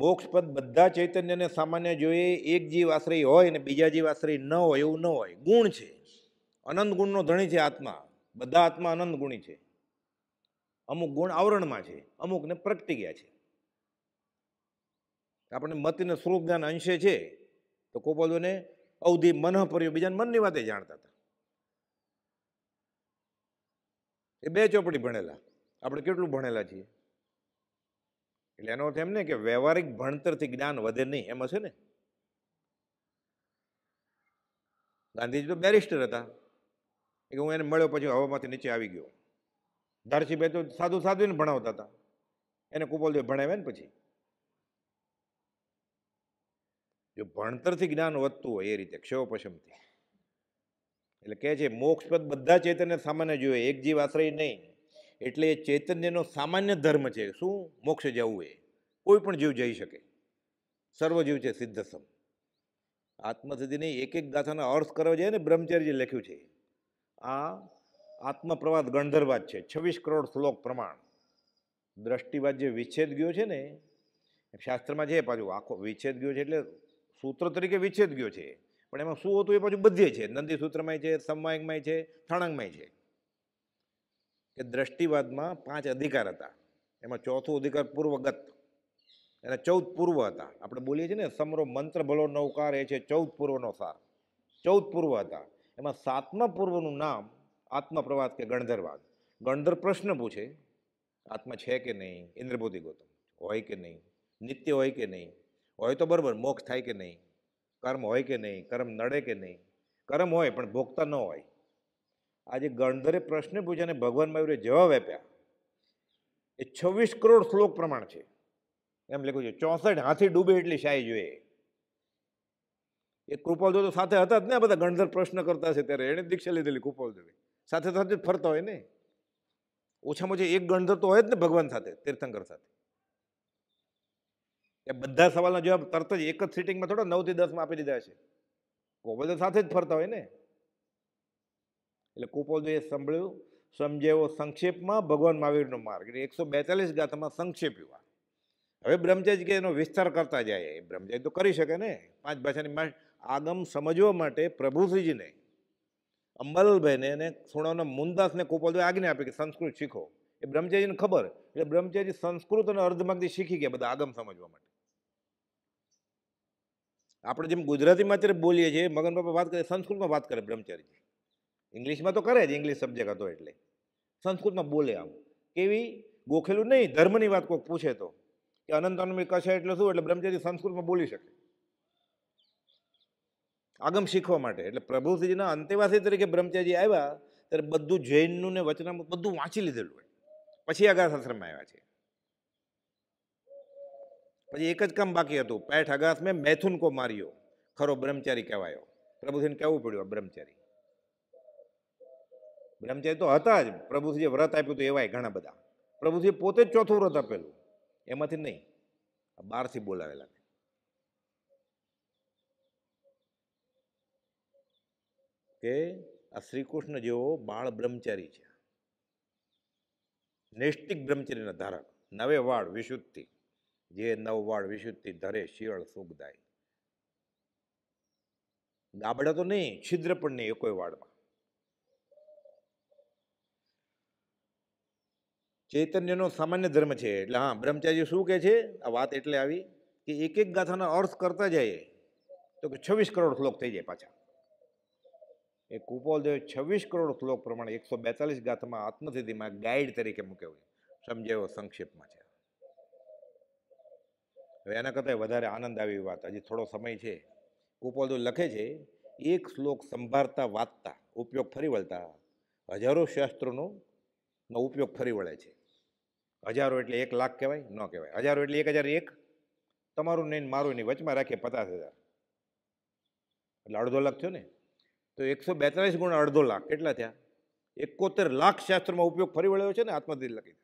S1: મોક્ષપદ બધા ચૈતન્યને સામાન્ય જોઈએ એક જીવ આશ્રય હોય ને બીજા જીવ આશ્રય ન હોય એવું ન હોય ગુણ છે અનંત ગુણનો ધણી છે આત્મા બધા આત્મા અનંત ગુણી છે અમુક ગુણ આવરણમાં છે અમુકને પ્રગટી ગયા છે આપણને મતને સ્વરૂપ જ્ઞાન અંશે છે તો કોપોદોને અવધિ મનઃ પર્યો બીજાને મનની વાતે જાણતા હતા એ બે ચોપડી ભણેલા આપણે કેટલું ભણેલા છીએ એટલે એનો અર્થ એમ ને કે વ્યવહારિક ભણતરથી જ્ઞાન વધે નહીં એમ હશે ને ગાંધીજી તો બેરિસ્ટર હતા કે હું એને મળ્યો પછી હવામાંથી નીચે આવી ગયો ધારસીભાઈ તો સાધુ સાધુને ભણાવતા હતા એને કુપોલદેવ ભણાવ્યા ને પછી જો ભણતરથી જ્ઞાન વધતું હોય એ રીતે ક્ષયોપશમથી એટલે કહે છે મોક્ષપદ બધા ચેતનને સામાન્ય જોઈએ એક જીવ આશ્રય નહીં એટલે ચૈતન્યનો સામાન્ય ધર્મ છે શું મોક્ષ જવું એ કોઈ પણ જીવ જઈ શકે સર્વજીવ છે સિદ્ધસમ આત્મસિદ્ધિની એક એક ગાથાનો અર્થ કરવો જોઈએ ને બ્રહ્મચર્યજી લખ્યું છે આ આત્મપ્રવાદ ગણધર્વાદ છે છવ્વીસ કરોડ શ્લોક પ્રમાણ દ્રષ્ટિવાદ જે વિચ્છેદ ગયો છે ને શાસ્ત્રમાં છે પાછું આખો વિચ્છેદ ગયો છે એટલે સૂત્ર તરીકે વિચ્છેદ ગયો છે પણ એમાં શું હતું એ પાછું બધે છે નંદી સૂત્રમાંય છે સમવાયકમાંય છે થાણાંગમાંય છે કે દ્રષ્ટિવાદમાં પાંચ અધિકાર હતા એમાં ચોથો અધિકાર પૂર્વગત એના ચૌદ પૂર્વ હતા આપણે બોલીએ છીએ ને સમરો મંત્ર ભલો નૌકાર એ છે ચૌદ પૂર્વનો સાર ચૌદ પૂર્વ હતા એમાં સાતમા પૂર્વનું નામ આત્મપ્રવાદ કે ગણધરવાદ ગણધર પ્રશ્ન પૂછે આત્મા છે કે નહીં ઇન્દ્રબોધિ ગૌતમ હોય કે નહીં નિત્ય હોય કે નહીં હોય તો બરાબર મોક્ષ થાય કે નહીં કર્મ હોય કે નહીં કર્મ નડે કે નહીં કર્મ હોય પણ ભોગતા ન હોય આજે ગણધરે પ્રશ્ન પૂછ્યા અને ભગવાન મયુરે જવાબ આપ્યા એ છવ્વીસ કરોડ શ્લોક પ્રમાણ છે એમ લખ્યું છે ચોસઠ હાથી ડૂબે એટલી શાહી જોઈએ એ કૃપાલદેવ તો સાથે હતા જ ને બધા ગણધર પ્રશ્ન કરતા છે ત્યારે એણે દીક્ષા લીધેલી કૃપાલદેવે સાથે સાથે જ ફરતા હોય ને ઓછામાં ઓછી એક ગણધર તો હોય જ ને ભગવાન સાથે તીર્થંકર સાથે એ બધા સવાલના જવાબ તરત જ એક જ સિટિંગમાં થોડા નવથી દસમાં આપી દીધા છે ગોપાલદેવ સાથે જ ફરતા હોય ને એટલે કુપોદય સાંભળ્યું સમજેવો સંક્ષેપમાં ભગવાન મહાવીરનો માર્ગ એટલે એકસો બેતાલીસ ગાથામાં સંક્ષેપ્યું હવે બ્રહ્મચર્ય કે એનો વિસ્તાર કરતા જાય એ બ્રહ્મચર્ય તો કરી શકે ને પાંચ ભાષાની આગમ સમજવા માટે પ્રભુશ્રીજીને અંબાલાલભાઈને અને સોણાના મુનદાસને કુપોદે આજ્ઞા આપી કે સંસ્કૃત શીખો એ બ્રહ્મચર્યને ખબર એટલે બ્રહ્મચર્ય સંસ્કૃત અને અર્ધમાગથી શીખી ગયા બધા આગમ સમજવા માટે આપણે જેમ ગુજરાતીમાં અત્યારે બોલીએ છીએ મગન બાપા વાત કરે સંસ્કૃતમાં વાત કરે બ્રહ્મચારીજી ઇંગ્લિશમાં તો કરે જ ઇંગ્લિશ સબ્જેક્ટ હતો એટલે સંસ્કૃતમાં બોલે આમ કેવી ગોખેલું નહીં ધર્મની વાત કોઈક પૂછે તો કે અનંત અનુમી કશે એટલે શું એટલે બ્રહ્મચારી સંસ્કૃતમાં બોલી શકે આગમ શીખવા માટે એટલે પ્રભુશ્રીજીના અંતેવાસી તરીકે બ્રહ્મચારીજી આવ્યા ત્યારે બધું જૈનનું ને વચનામૃત બધું વાંચી લીધેલું હોય પછી અગાશાસ્ત્રમાં આવ્યા છે પછી એક જ કામ બાકી હતું પેઠ અગાસ મેં મૈથુન કો માર્યો ખરો બ્રહ્મચારી કહેવાયો પ્રભુજીને કહેવું પડ્યું બ્રહ્મચારી બ્રહ્મચારી તો હતા જ જે વ્રત આપ્યું તો એવાય ઘણા બધા પ્રભુશ્રી પોતે જ ચોથું વ્રત આપેલું એમાંથી નહીં બહારથી બોલાવેલા કે આ શ્રીકૃષ્ણ જેવો બાળ બ્રહ્મચારી છે નૈષ્ટિક બ્રહ્મચર્યના ધારક નવે વાળ વિશુદ્ધિ જે નવ વાળ વિશુદ્ધિ ધરે શિયળ સુખદાય ગાબડા તો નહીં છિદ્ર પણ નહીં એ કોઈ વાળમાં ચૈતન્યનો સામાન્ય ધર્મ છે એટલે હા બ્રહ્મચાર્ય શું કહે છે આ વાત એટલે આવી કે એક એક ગાથાનો અર્થ કરતા જઈએ તો કે છવ્વીસ કરોડ શ્લોક થઈ જાય પાછા એ કુપોલદેવે છવ્વીસ કરોડ શ્લોક પ્રમાણે એકસો બેતાલીસ ગાથામાં આત્મસિદ્ધિમાં ગાઈડ તરીકે મૂક્યો હોય સમજાયો સંક્ષેપમાં છે હવે એના કરતાં વધારે આનંદ આવી વાત હજી થોડો સમય છે કુપોલદેવ લખે છે એક શ્લોક સંભાળતા વાંચતા ઉપયોગ ફરી વળતા હજારો શાસ્ત્રોનો ઉપયોગ ફરી વળે છે હજારો એટલે એક લાખ કહેવાય ન કહેવાય હજારો એટલે એક હજાર એક તમારું નહીં મારું નહીં વચમાં રાખીએ પચાસ હજાર એટલે અડધો લાખ થયો ને તો એકસો બેતાલીસ ગુણ અડધો લાખ કેટલા થયા એકોતેર લાખ શાસ્ત્રમાં ઉપયોગ ફરી વળ્યો છે ને આત્મદિલ લખી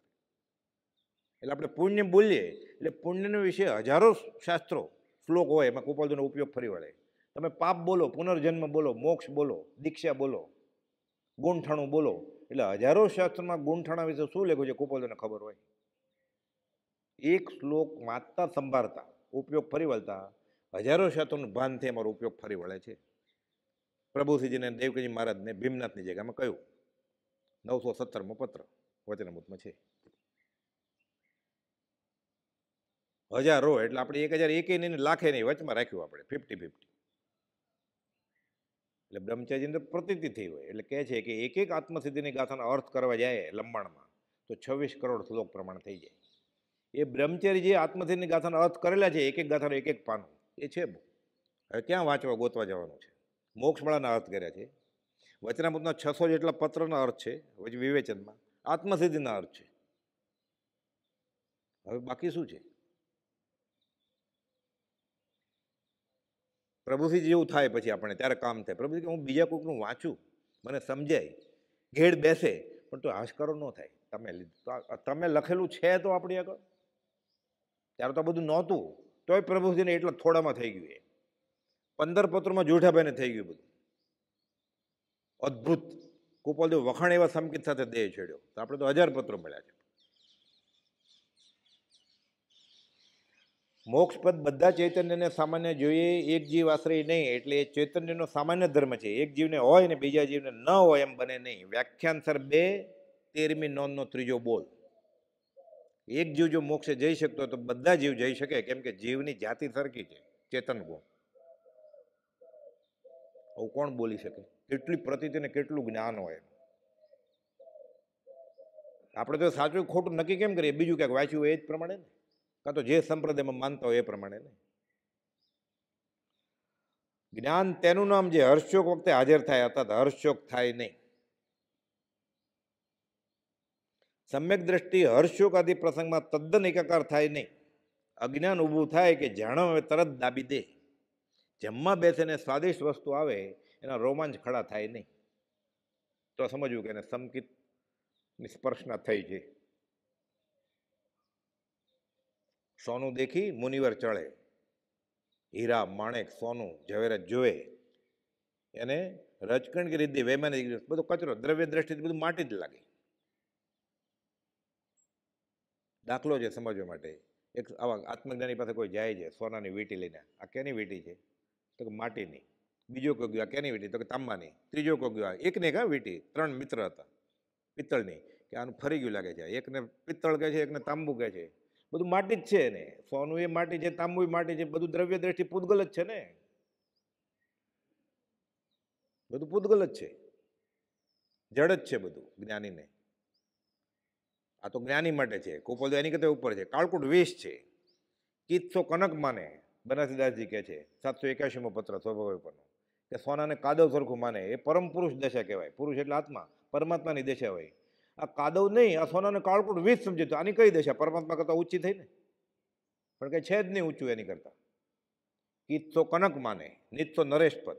S1: એટલે આપણે પુણ્ય બોલીએ એટલે પુણ્યનો વિશે હજારો શાસ્ત્રો શ્લોક હોય એમાં કુપાલદોનો ઉપયોગ ફરી વળે તમે પાપ બોલો પુનર્જન્મ બોલો મોક્ષ બોલો દીક્ષા બોલો ગુણઠાણું બોલો એટલે હજારો શાસ્ત્રમાં ગુણઠાણા વિશે શું લખ્યું છે કુપાલદોને ખબર હોય એક શ્લોક વાંચતા સંભાળતા ઉપયોગ ફરી વળતા હજારો શતોનું ભાન ભાનથી અમારો ઉપયોગ ફરી વળે છે પ્રભુસિંહજીને દેવકીજી મહારાજને ભીમનાથની જગ્યામાં કહ્યું નવસો સત્તરમો પત્ર વચનામૃતમાં છે હજારો એટલે આપણે એક હજાર એકે નહીં લાખે નહીં વચમાં રાખ્યું આપણે ફિફ્ટી ફિફ્ટી એટલે બ્રહ્મચર્યની અંદર પ્રતિતિ થઈ હોય એટલે કહે છે કે એક એક આત્મસિદ્ધિની ગાથાનો અર્થ કરવા જાય લંબાણમાં તો છવ્વીસ કરોડ શ્લોક પ્રમાણ થઈ જાય એ બ્રહ્મચર્ય જે આત્મધ્યેયની ગાથાનો અર્થ કરેલા છે એક એક ગાથાનો એક એક પાનું એ છે હવે ક્યાં વાંચવા ગોતવા જવાનું છે મોક્ષમાળાના અર્થ કર્યા છે વચનામૃતના છસો જેટલા પત્રના અર્થ છે વિવેચનમાં આત્મસિદ્ધિના અર્થ છે હવે બાકી શું છે પ્રભુથી જેવું થાય પછી આપણે ત્યારે કામ થાય પ્રભુજી કે હું બીજા કોઈકનું વાંચું મને સમજાય ઘેડ બેસે પણ તો હાશકારો ન થાય તમે લીધું તમે લખેલું છે તો આપણી આગળ ત્યારે તો બધું નહોતું તોય પ્રભુજીને એટલા થોડામાં થઈ ગયું એ પંદર પત્રોમાં જોઠાભાઈને થઈ ગયું બધું અદ્ભુત કુપલદેવ વખાણ એવા સંકેત સાથે દેહ છેડ્યો તો આપણે તો હજાર પત્રો મળ્યા છે મોક્ષપદ બધા ચૈતન્યને સામાન્ય જોઈએ એક જીવ આશ્રય નહીં એટલે એ ચૈતન્યનો સામાન્ય ધર્મ છે એક જીવને હોય ને બીજા જીવને ન હોય એમ બને નહીં વ્યાખ્યાનસર બે તેરમી નોંધનો ત્રીજો બોલ એક જીવ જો મોક્ષે જઈ શકતો તો બધા જીવ જઈ શકે કેમ કે જીવની જાતિ સરખી છે ચેતન ગુણ આવું કોણ બોલી શકે કેટલી ને કેટલું જ્ઞાન હોય આપણે તો સાચું ખોટું નક્કી કેમ કરીએ બીજું ક્યાંક વાંચ્યું એ જ પ્રમાણે ને કાં તો જે સંપ્રદાયમાં માનતા હોય એ પ્રમાણે ને જ્ઞાન તેનું નામ જે હર્ષોક વખતે હાજર થાય અર્થાત હર્ષોક થાય નહીં સમ્યક દ્રષ્ટિ હર્ષોકાદી પ્રસંગમાં તદ્દન એકાકાર થાય નહીં અજ્ઞાન ઊભું થાય કે જાણો હવે તરત દાબી દે જમવા બેસીને સ્વાદિષ્ટ વસ્તુ આવે એના રોમાંચ ખડા થાય નહીં તો સમજવું કે એને સમકિત સ્પર્શના થઈ છે સોનું દેખી મુનિવર ચડે હીરા માણેક સોનું ઝવેરાત જોવે એને રજકણ કે રીતે વૈમાનિક બધું કચરો દ્રવ્ય દ્રષ્ટિથી બધું માટી જ લાગે દાખલો છે સમજવા માટે એક આવા આત્મજ્ઞાની પાસે કોઈ જાય છે સોનાની વીંટી લઈને આ કેની વીંટી છે તો કે માટીની બીજો કોઈ ગયો આ કેની વીંટી તો કે તાંબાની ત્રીજો કોઈ ગયો એકને કા વીંટી ત્રણ મિત્ર હતા પિત્તળની કે આનું ફરી ગયું લાગે છે એકને પિત્તળ કહે છે એકને તાંબુ કહે છે બધું માટી જ છે ને સોનું એ માટી છે તાંબુ એ માટી છે બધું દ્રવ્ય દ્રષ્ટિ પૂતગલ જ છે ને બધું પૂતગલ જ છે જડ જ છે બધું જ્ઞાનીને આ તો જ્ઞાની માટે છે કોપલ તો એની કરતાં ઉપર છે કાળકૂટ વેશ છે કિસ્સો કનક માને બનાસીદાસજી કહે છે સાતસો એક્યાસીમો પત્ર સ્વભાવ પરનો કે સોનાને કાદવ સરખું માને એ પરમ પુરુષ દશા કહેવાય પુરુષ એટલે આત્મા પરમાત્માની દશા હોય આ કાદવ નહીં આ સોનાને કાળકુટ વેશ સમજે તો આની કઈ દશા પરમાત્મા કરતાં ઊંચી થઈ ને પણ કંઈ છે જ નહીં ઊંચું એની કરતાં કિસ્સો કનક માને નિત્સો નરેશ પદ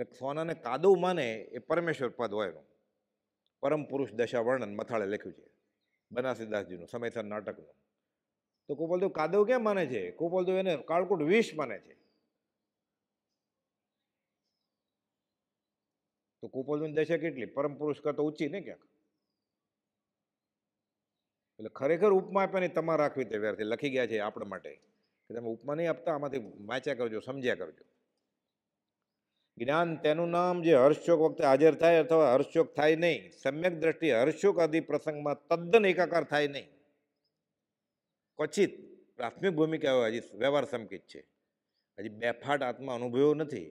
S1: એટલે સોનાને કાદવ માને એ પરમેશ્વર પદ હોય એનું પરમ પુરુષ દશા વર્ણન મથાળે લખ્યું છે બનાસીદાસજીનું સમયસર નાટકનું તો કુપલદેવ કાદવ કેમ માને છે કુપલદેવ એને કાળકૂટ વિષ માને છે તો કુપલદેવની દશા કેટલી પરમ પુરુષ કરતા ઊંચી ને ક્યાંક એટલે ખરેખર ઉપમા આપવાની તમારે રાખવી તૈયારથી લખી ગયા છે આપણા માટે કે તમે ઉપમા નહીં આપતા આમાંથી વાંચ્યા કરજો સમજ્યા કરજો જ્ઞાન તેનું નામ જે હર્ષોક વખતે હાજર થાય અથવા હર્ષોક થાય નહીં સમ્યક દ્રષ્ટિ હર્ષોક આદિ પ્રસંગમાં તદ્દન એકાકાર થાય નહીં ક્વચિત પ્રાથમિક ભૂમિકાઓ હજી વ્યવહાર સંકિત છે હજી બેફાટ આત્મા અનુભવ્યો નથી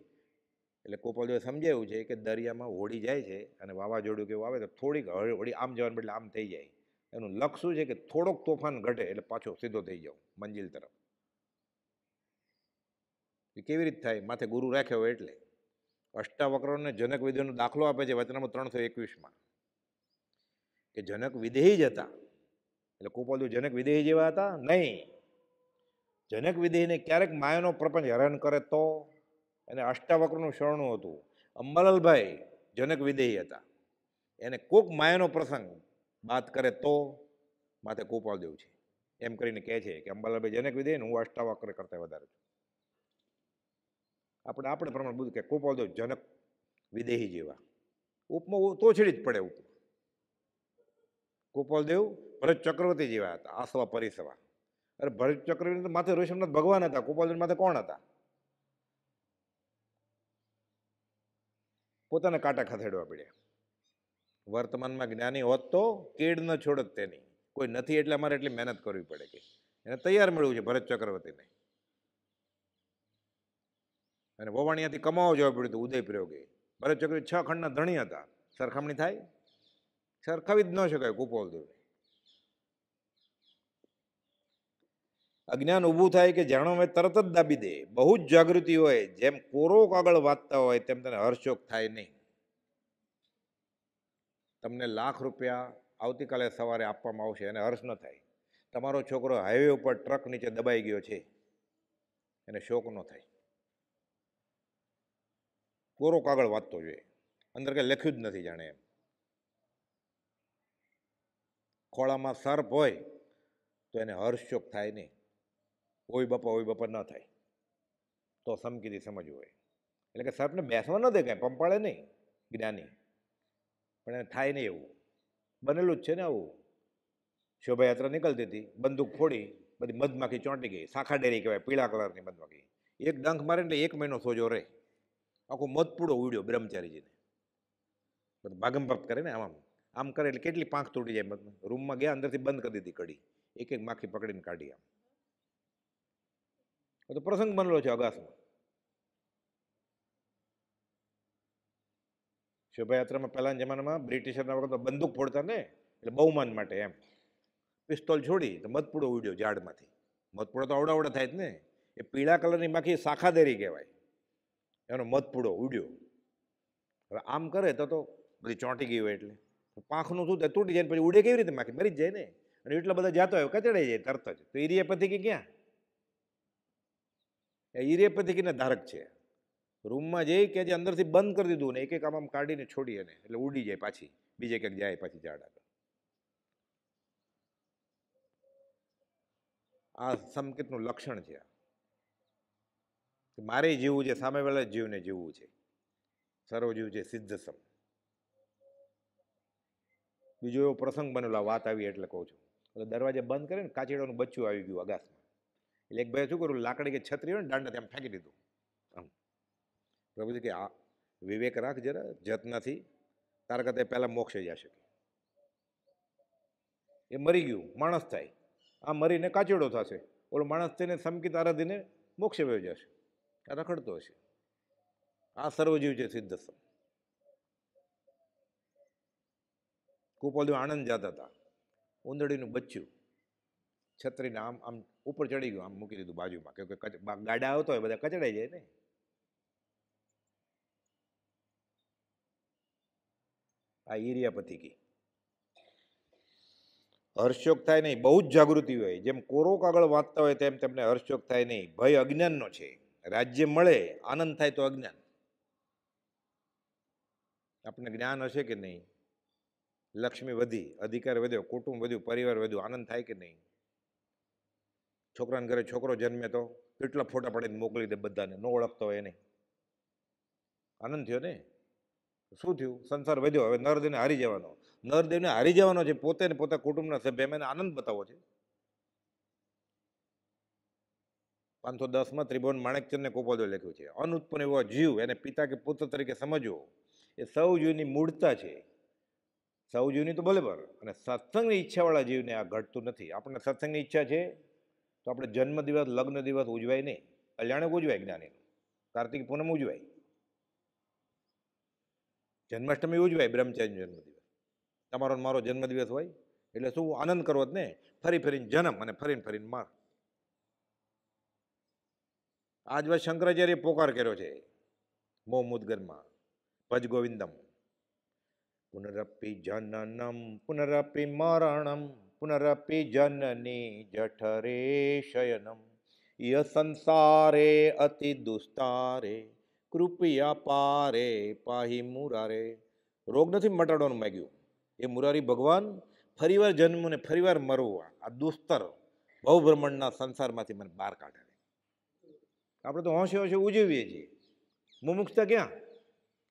S1: એટલે કોપલદેવે સમજાવ્યું છે કે દરિયામાં હોડી જાય છે અને વાવાઝોડું કેવું આવે તો થોડીક હોડી આમ જવાનું બદલે આમ થઈ જાય એનું લક્ષ શું છે કે થોડોક તોફાન ઘટે એટલે પાછો સીધો થઈ જાઉં મંજિલ તરફ એ કેવી રીતે થાય માથે ગુરુ રાખ્યો હોય એટલે અષ્ટાવક્રોને જનક વિધેયનો દાખલો આપે છે વચનામાં ત્રણસો એકવીસમાં કે જનક વિધેય જ હતા એટલે કુપોલદેવ જનક વિદેહી જેવા હતા નહીં જનક વિધેયને ક્યારેક માયાનો પ્રપંચ હેરાન કરે તો એને અષ્ટાવક્રનું શરણું હતું અંબાલાલભાઈ જનક વિધેય હતા એને કોક માયાનો પ્રસંગ વાત કરે તો માથે કુપાલદેવ છે એમ કરીને કહે છે કે અંબાલાલભાઈ જનક વિધેય હું અષ્ટાવક્ર કરતાં વધારે છું આપણે આપણે પ્રમાણે બધું કે કુપોદેવ જનક વિદેહી જેવા ઉપમાં તોછડી જ પડે ઉપમા કુપોલદેવ ભરત ચક્રવર્તી જેવા હતા આસવા પરિસવા અરે ભરત ચક્રવર્તી માથે ઋષભનાથ ભગવાન હતા કુપોલદેવ માથે કોણ હતા પોતાના કાંટા ખસેડવા પડ્યા વર્તમાનમાં જ્ઞાની હોત તો કેડ ન છોડત તેની કોઈ નથી એટલે અમારે એટલી મહેનત કરવી પડે કે એને તૈયાર મળ્યું છે ભરત ચક્રવર્તીને અને વવાણિયાથી કમાવા જવા પડ્યું હતું ઉદય પ્રયોગે ભરત ચક્રી છ ખંડના ધણી હતા સરખામણી થાય સરખાવી જ ન શકાય કુપોલદેવ અજ્ઞાન ઊભું થાય કે જાણો મેં તરત જ દાબી દે બહુ જ જાગૃતિ હોય જેમ કોરો કાગળ વાંચતા હોય તેમ તને હર્ષોક થાય નહીં તમને લાખ રૂપિયા આવતીકાલે સવારે આપવામાં આવશે અને હર્ષ ન થાય તમારો છોકરો હાઈવે ઉપર ટ્રક નીચે દબાઈ ગયો છે એને શોક ન થાય કોરો કાગળ વાંચતો જોઈએ અંદર કંઈ લખ્યું જ નથી જાણે એમ ખોળામાં સર્પ હોય તો એને હર્ષચોક થાય નહીં ઓય બાપા ઓય બપા ન થાય તો સમકીથી સમજવું હોય એટલે કે સર્પને બેસવા ન દે કાંઈ પંપાળે નહીં જ્ઞાની પણ એને થાય નહીં એવું બનેલું જ છે ને આવું શોભાયાત્રા નીકળતી હતી બંદૂક ફોડી બધી મધમાખી ચોંટી ગઈ શાખા ડેરી કહેવાય પીળા કલરની મધમાખી એક ડંખ મારે એટલે એક મહિનો સોજો રહે આખો મધપૂડો ઉડ્યો બ્રહ્મચારીજીને ભાગમ ભાગ કરે ને આમ આમ કરે એટલે કેટલી પાંખ તૂટી જાય રૂમમાં ગયા અંદરથી બંધ કરી દીધી કડી એક એક માખી પકડીને કાઢી આમ તો પ્રસંગ બનેલો છે અગાસમાં શોભાયાત્રામાં પહેલાના જમાનામાં બ્રિટિશરના વખત બંદૂક ફોડતા ને એટલે બહુમાન માટે એમ પિસ્તોલ છોડી તો મધપૂડો ઉડ્યો ઝાડમાંથી મધપૂડો તો અવડાવડા થાય જ ને એ પીળા કલરની માખી શાખાદેરી કહેવાય એનો મત પૂડો ઉડ્યો હવે આમ કરે તો તો બધી ચોંટી ગઈ હોય એટલે પાંખનું શું તે તૂટી જાય પછી ઉડે કેવી રીતે માખી મરી જ જાય ને અને એટલા બધા જાતો હોય કચડાઈ જાય તરત જ તો ઇરિયાપથી કે ક્યાં એ ઇરિયાપથિકીના ધારક છે રૂમમાં જઈ કે જે અંદરથી બંધ કરી દીધું ને એક એક આમ કાઢીને છોડી અને એટલે ઉડી જાય પાછી બીજે ક્યાંક જાય પાછી ઝાડ આગળ આ સંકેતનું લક્ષણ છે આ કે મારે જીવવું છે સામે સામેવાળા જીવને જીવવું છે સર્વ જીવ છે સિદ્ધસમ બીજો એવો પ્રસંગ બનેલો વાત આવી એટલે કહું છું એટલે દરવાજે બંધ કરીને કાચીડાનું બચ્ચું આવી ગયું અગાસમાં એટલે એક ભાઈ શું કર્યું લાકડી કે છત્રી હોય ને દાંડા તેમ ફેંકી દીધું આમ પ્રભુજી કે આ વિવેક રાખ જરા જત નથી તારા કરતાં પહેલાં મોક્ષે જશે એ મરી ગયું માણસ થાય આ મરીને કાચેડો થશે ઓલો માણસ થઈને સમકિત આરાધીને મોક્ષે વયો જશે રખડતો છે આ સર્વજીવ છે સિદ્ધસ્તમ કુપોલદેવ આણંદ જાતા હતા ઉંદડીનું બચ્ચું છત્રીને આમ આમ ઉપર ચડી ગયું આમ મૂકી દીધું બાજુમાં કેમકે ગાડા આવતો હોય બધા કચડાઈ જાય ને આ ઈરિયાપતિ કી હર્ષોક થાય નહીં બહુ જ જાગૃતિ હોય જેમ કોરો કાગળ વાંચતા હોય તેમ તેમને હર્ષોક થાય નહીં ભય અજ્ઞાનનો છે રાજ્ય મળે આનંદ થાય તો અજ્ઞાન આપણને જ્ઞાન હશે કે નહીં લક્ષ્મી વધી અધિકાર વધ્યો કુટુંબ વધ્યું પરિવાર વધ્યો આનંદ થાય કે નહીં છોકરાને ઘરે છોકરો જન્મે તો કેટલા ફોટા પડીને મોકલી દે બધાને ન ઓળખતો હોય નહીં આનંદ થયો ને શું થયું સંસાર વધ્યો હવે નરદેવને હારી જવાનો નરદેવને હારી જવાનો છે પોતે ને પોતા કુટુંબના સભ્ય એમને આનંદ બતાવો છે પાંચસો દસમાં ત્રિભુવન માણેકચંદને કોપોદો લખ્યું છે અનુત્પન્ન એવો જીવ એને પિતા કે પુત્ર તરીકે સમજવો એ સૌ જીવની મૂળતા છે સૌ જીવની તો બરાબર અને સત્સંગની ઈચ્છાવાળા જીવને આ ઘટતું નથી આપણને સત્સંગની ઈચ્છા છે તો આપણે જન્મ દિવસ લગ્ન દિવસ ઉજવાય નહીં કલ્યાણક ઉજવાય જ્ઞાનીનું કાર્તિક પૂનમ ઉજવાય જન્માષ્ટમી ઉજવાય બ્રહ્મચારી જન્મદિવસ તમારો મારો જન્મદિવસ હોય એટલે શું આનંદ કરવો જ ને ફરી ફરીને જન્મ અને ફરીને ફરીને માર આજવા શંકરાચાર્ય પોકાર કર્યો છે મો મુદગરમાં ભજ ગોવિંદમ પુનરપી જનનમ પુનરપી મરણમ પુનરપી જનની જઠરે શયનમ ય સંસારે અતિ દુસ્તારે કૃપિયા પારે પાહી મુરારે રોગ નથી મટાડવાનું માગ્યું એ મુરારી ભગવાન ફરીવાર જન્મ ને ફરીવાર મરવું આ દુસ્તર ભવભ્રમણના સંસારમાંથી મને બહાર કાઢે આપણે તો હોંશે હોંશે ઉજવીએ છીએ મુમુક્ષતા ક્યાં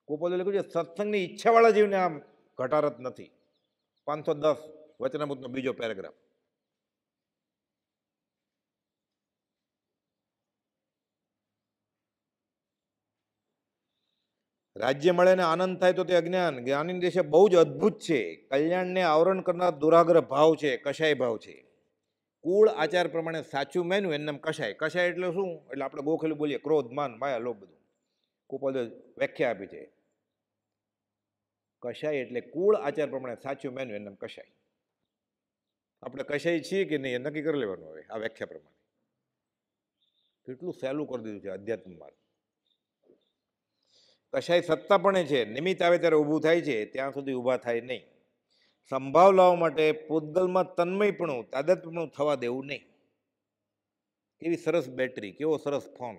S1: કોપોલે લખ્યું છે સત્સંગની ઈચ્છાવાળા જીવને આમ ઘટારત નથી પાંચસો દસ વચનામૃતનો બીજો પેરેગ્રાફ રાજ્ય મળે ને આનંદ થાય તો તે અજ્ઞાન જ્ઞાની દેશે બહુ જ અદભુત છે કલ્યાણને આવરણ કરનાર દુરાગ્રહ ભાવ છે કશાય ભાવ છે કુળ આચાર પ્રમાણે સાચું મેન્યુ એમનેમ કશાય કશાય એટલે શું એટલે આપણે ગોખેલું બોલીએ ક્રોધ માન માયા લોભ બધું કુપદે વ્યાખ્યા આપી છે કશાય એટલે કુળ આચાર પ્રમાણે સાચું મેન્યુ એમનેમ કશાય આપણે કશાય છીએ કે નહીં એ નક્કી કરી લેવાનું હવે આ વ્યાખ્યા પ્રમાણે કેટલું સહેલું કરી દીધું છે અધ્યાત્મ માર્ગ કશાય સત્તાપણે છે નિમિત્ત આવે ત્યારે ઊભું થાય છે ત્યાં સુધી ઊભા થાય નહીં સંભાવ લાવવા માટે પૂતગલમાં તન્મયપણું તાદતપણું થવા દેવું નહીં કેવી સરસ બેટરી કેવો સરસ ફોન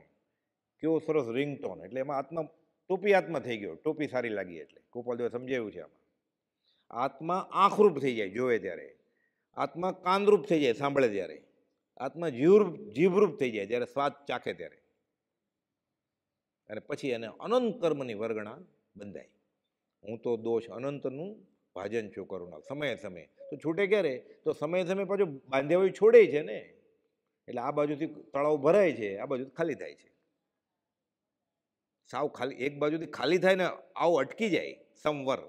S1: કેવો સરસ રિંગટોન એટલે એમાં આત્મા ટોપી આત્મા થઈ ગયો ટોપી સારી લાગી એટલે ગોપાલદેવ સમજાવ્યું છે આમાં આત્મા આંખરૂપ થઈ જાય જોવે ત્યારે આત્મા કાનરૂપ થઈ જાય સાંભળે ત્યારે આત્મા જીવરૂપ જીભરૂપ થઈ જાય જ્યારે સ્વાદ ચાખે ત્યારે અને પછી એને અનંત કર્મની વર્ગણા બંધાય હું તો દોષ અનંતનું ભાજન છોકરોના સમયે સમયે તો છૂટે ક્યારે તો સમયે સમયે પાછું બાંધ્યા છોડે છે ને એટલે આ બાજુથી તળાવ ભરાય છે આ બાજુથી ખાલી થાય છે સાવ ખાલી એક બાજુથી ખાલી થાય ને આવું અટકી જાય સંવર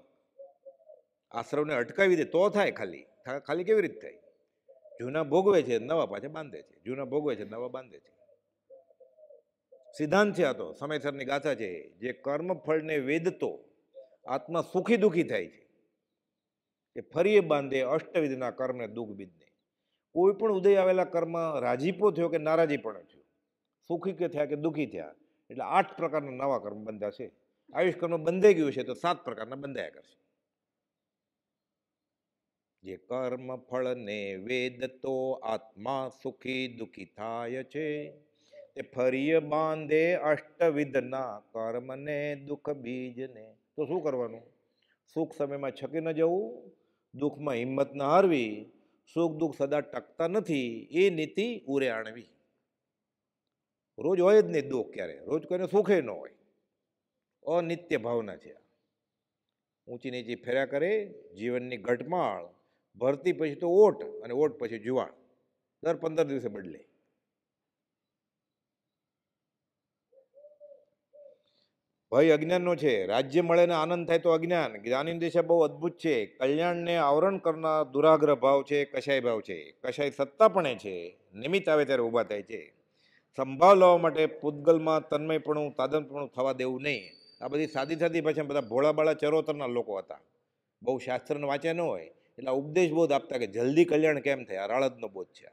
S1: આશ્રમને અટકાવી દે તો થાય ખાલી ખાલી કેવી રીતે થાય જૂના ભોગવે છે નવા પાછા બાંધે છે જૂના ભોગવે છે નવા બાંધે છે સિદ્ધાંત છે આ તો સમયસરની ગાથા છે જે કર્મફળને વેદતો આત્મા સુખી દુઃખી થાય છે કે ફરીએ બાંધે અષ્ટવિધના કર્મને દુઃખ બિંદને કોઈ પણ ઉદય આવેલા કર્મ રાજીપો થયો કે નારાજી પણ થયો સુખી કે થયા કે દુઃખી થયા એટલે આઠ પ્રકારના નવા કર્મ બંધાશે આયુષ કર્મ બંધાઈ ગયું છે તો સાત પ્રકારના બંધાયા કરશે જે કર્મ ફળને વેદ તો આત્મા સુખી દુઃખી થાય છે તે ફરીય બાંધે અષ્ટવિધના કર્મને દુઃખ બીજને તો શું કરવાનું સુખ સમયમાં છકી ન જવું દુઃખમાં હિંમત ન હારવી સુખ દુઃખ સદા ટકતા નથી એ નીતિ ઉરે આણવી રોજ હોય જ નહીં દુઃખ ક્યારે રોજ કોઈને સુખે ન હોય અનિત્ય ભાવના છે ઊંચી નીચી ફેર્યા કરે જીવનની ઘટમાળ ભરતી પછી તો ઓટ અને ઓટ પછી જુવાળ દર પંદર દિવસે બદલે ભય અજ્ઞાનનો છે રાજ્ય મળે ને આનંદ થાય તો અજ્ઞાન જ્ઞાની દિશા બહુ અદ્ભુત છે કલ્યાણને આવરણ કરનાર દુરાગ્રહ ભાવ છે કશાય ભાવ છે કશાય સત્તાપણે છે નિમિત્ત આવે ત્યારે ઊભા થાય છે સંભાવ લેવા માટે પૂતગલમાં તન્મયપણું તાદનપણું થવા દેવું નહીં આ બધી સાદી સાદી ભાષા બધા ભોળાબાળા ચરોતરના લોકો હતા બહુ શાસ્ત્રને વાંચ્યા ન હોય એટલે ઉપદેશ બોધ આપતા કે જલ્દી કલ્યાણ કેમ થાય આ રાળદનો બોધ છે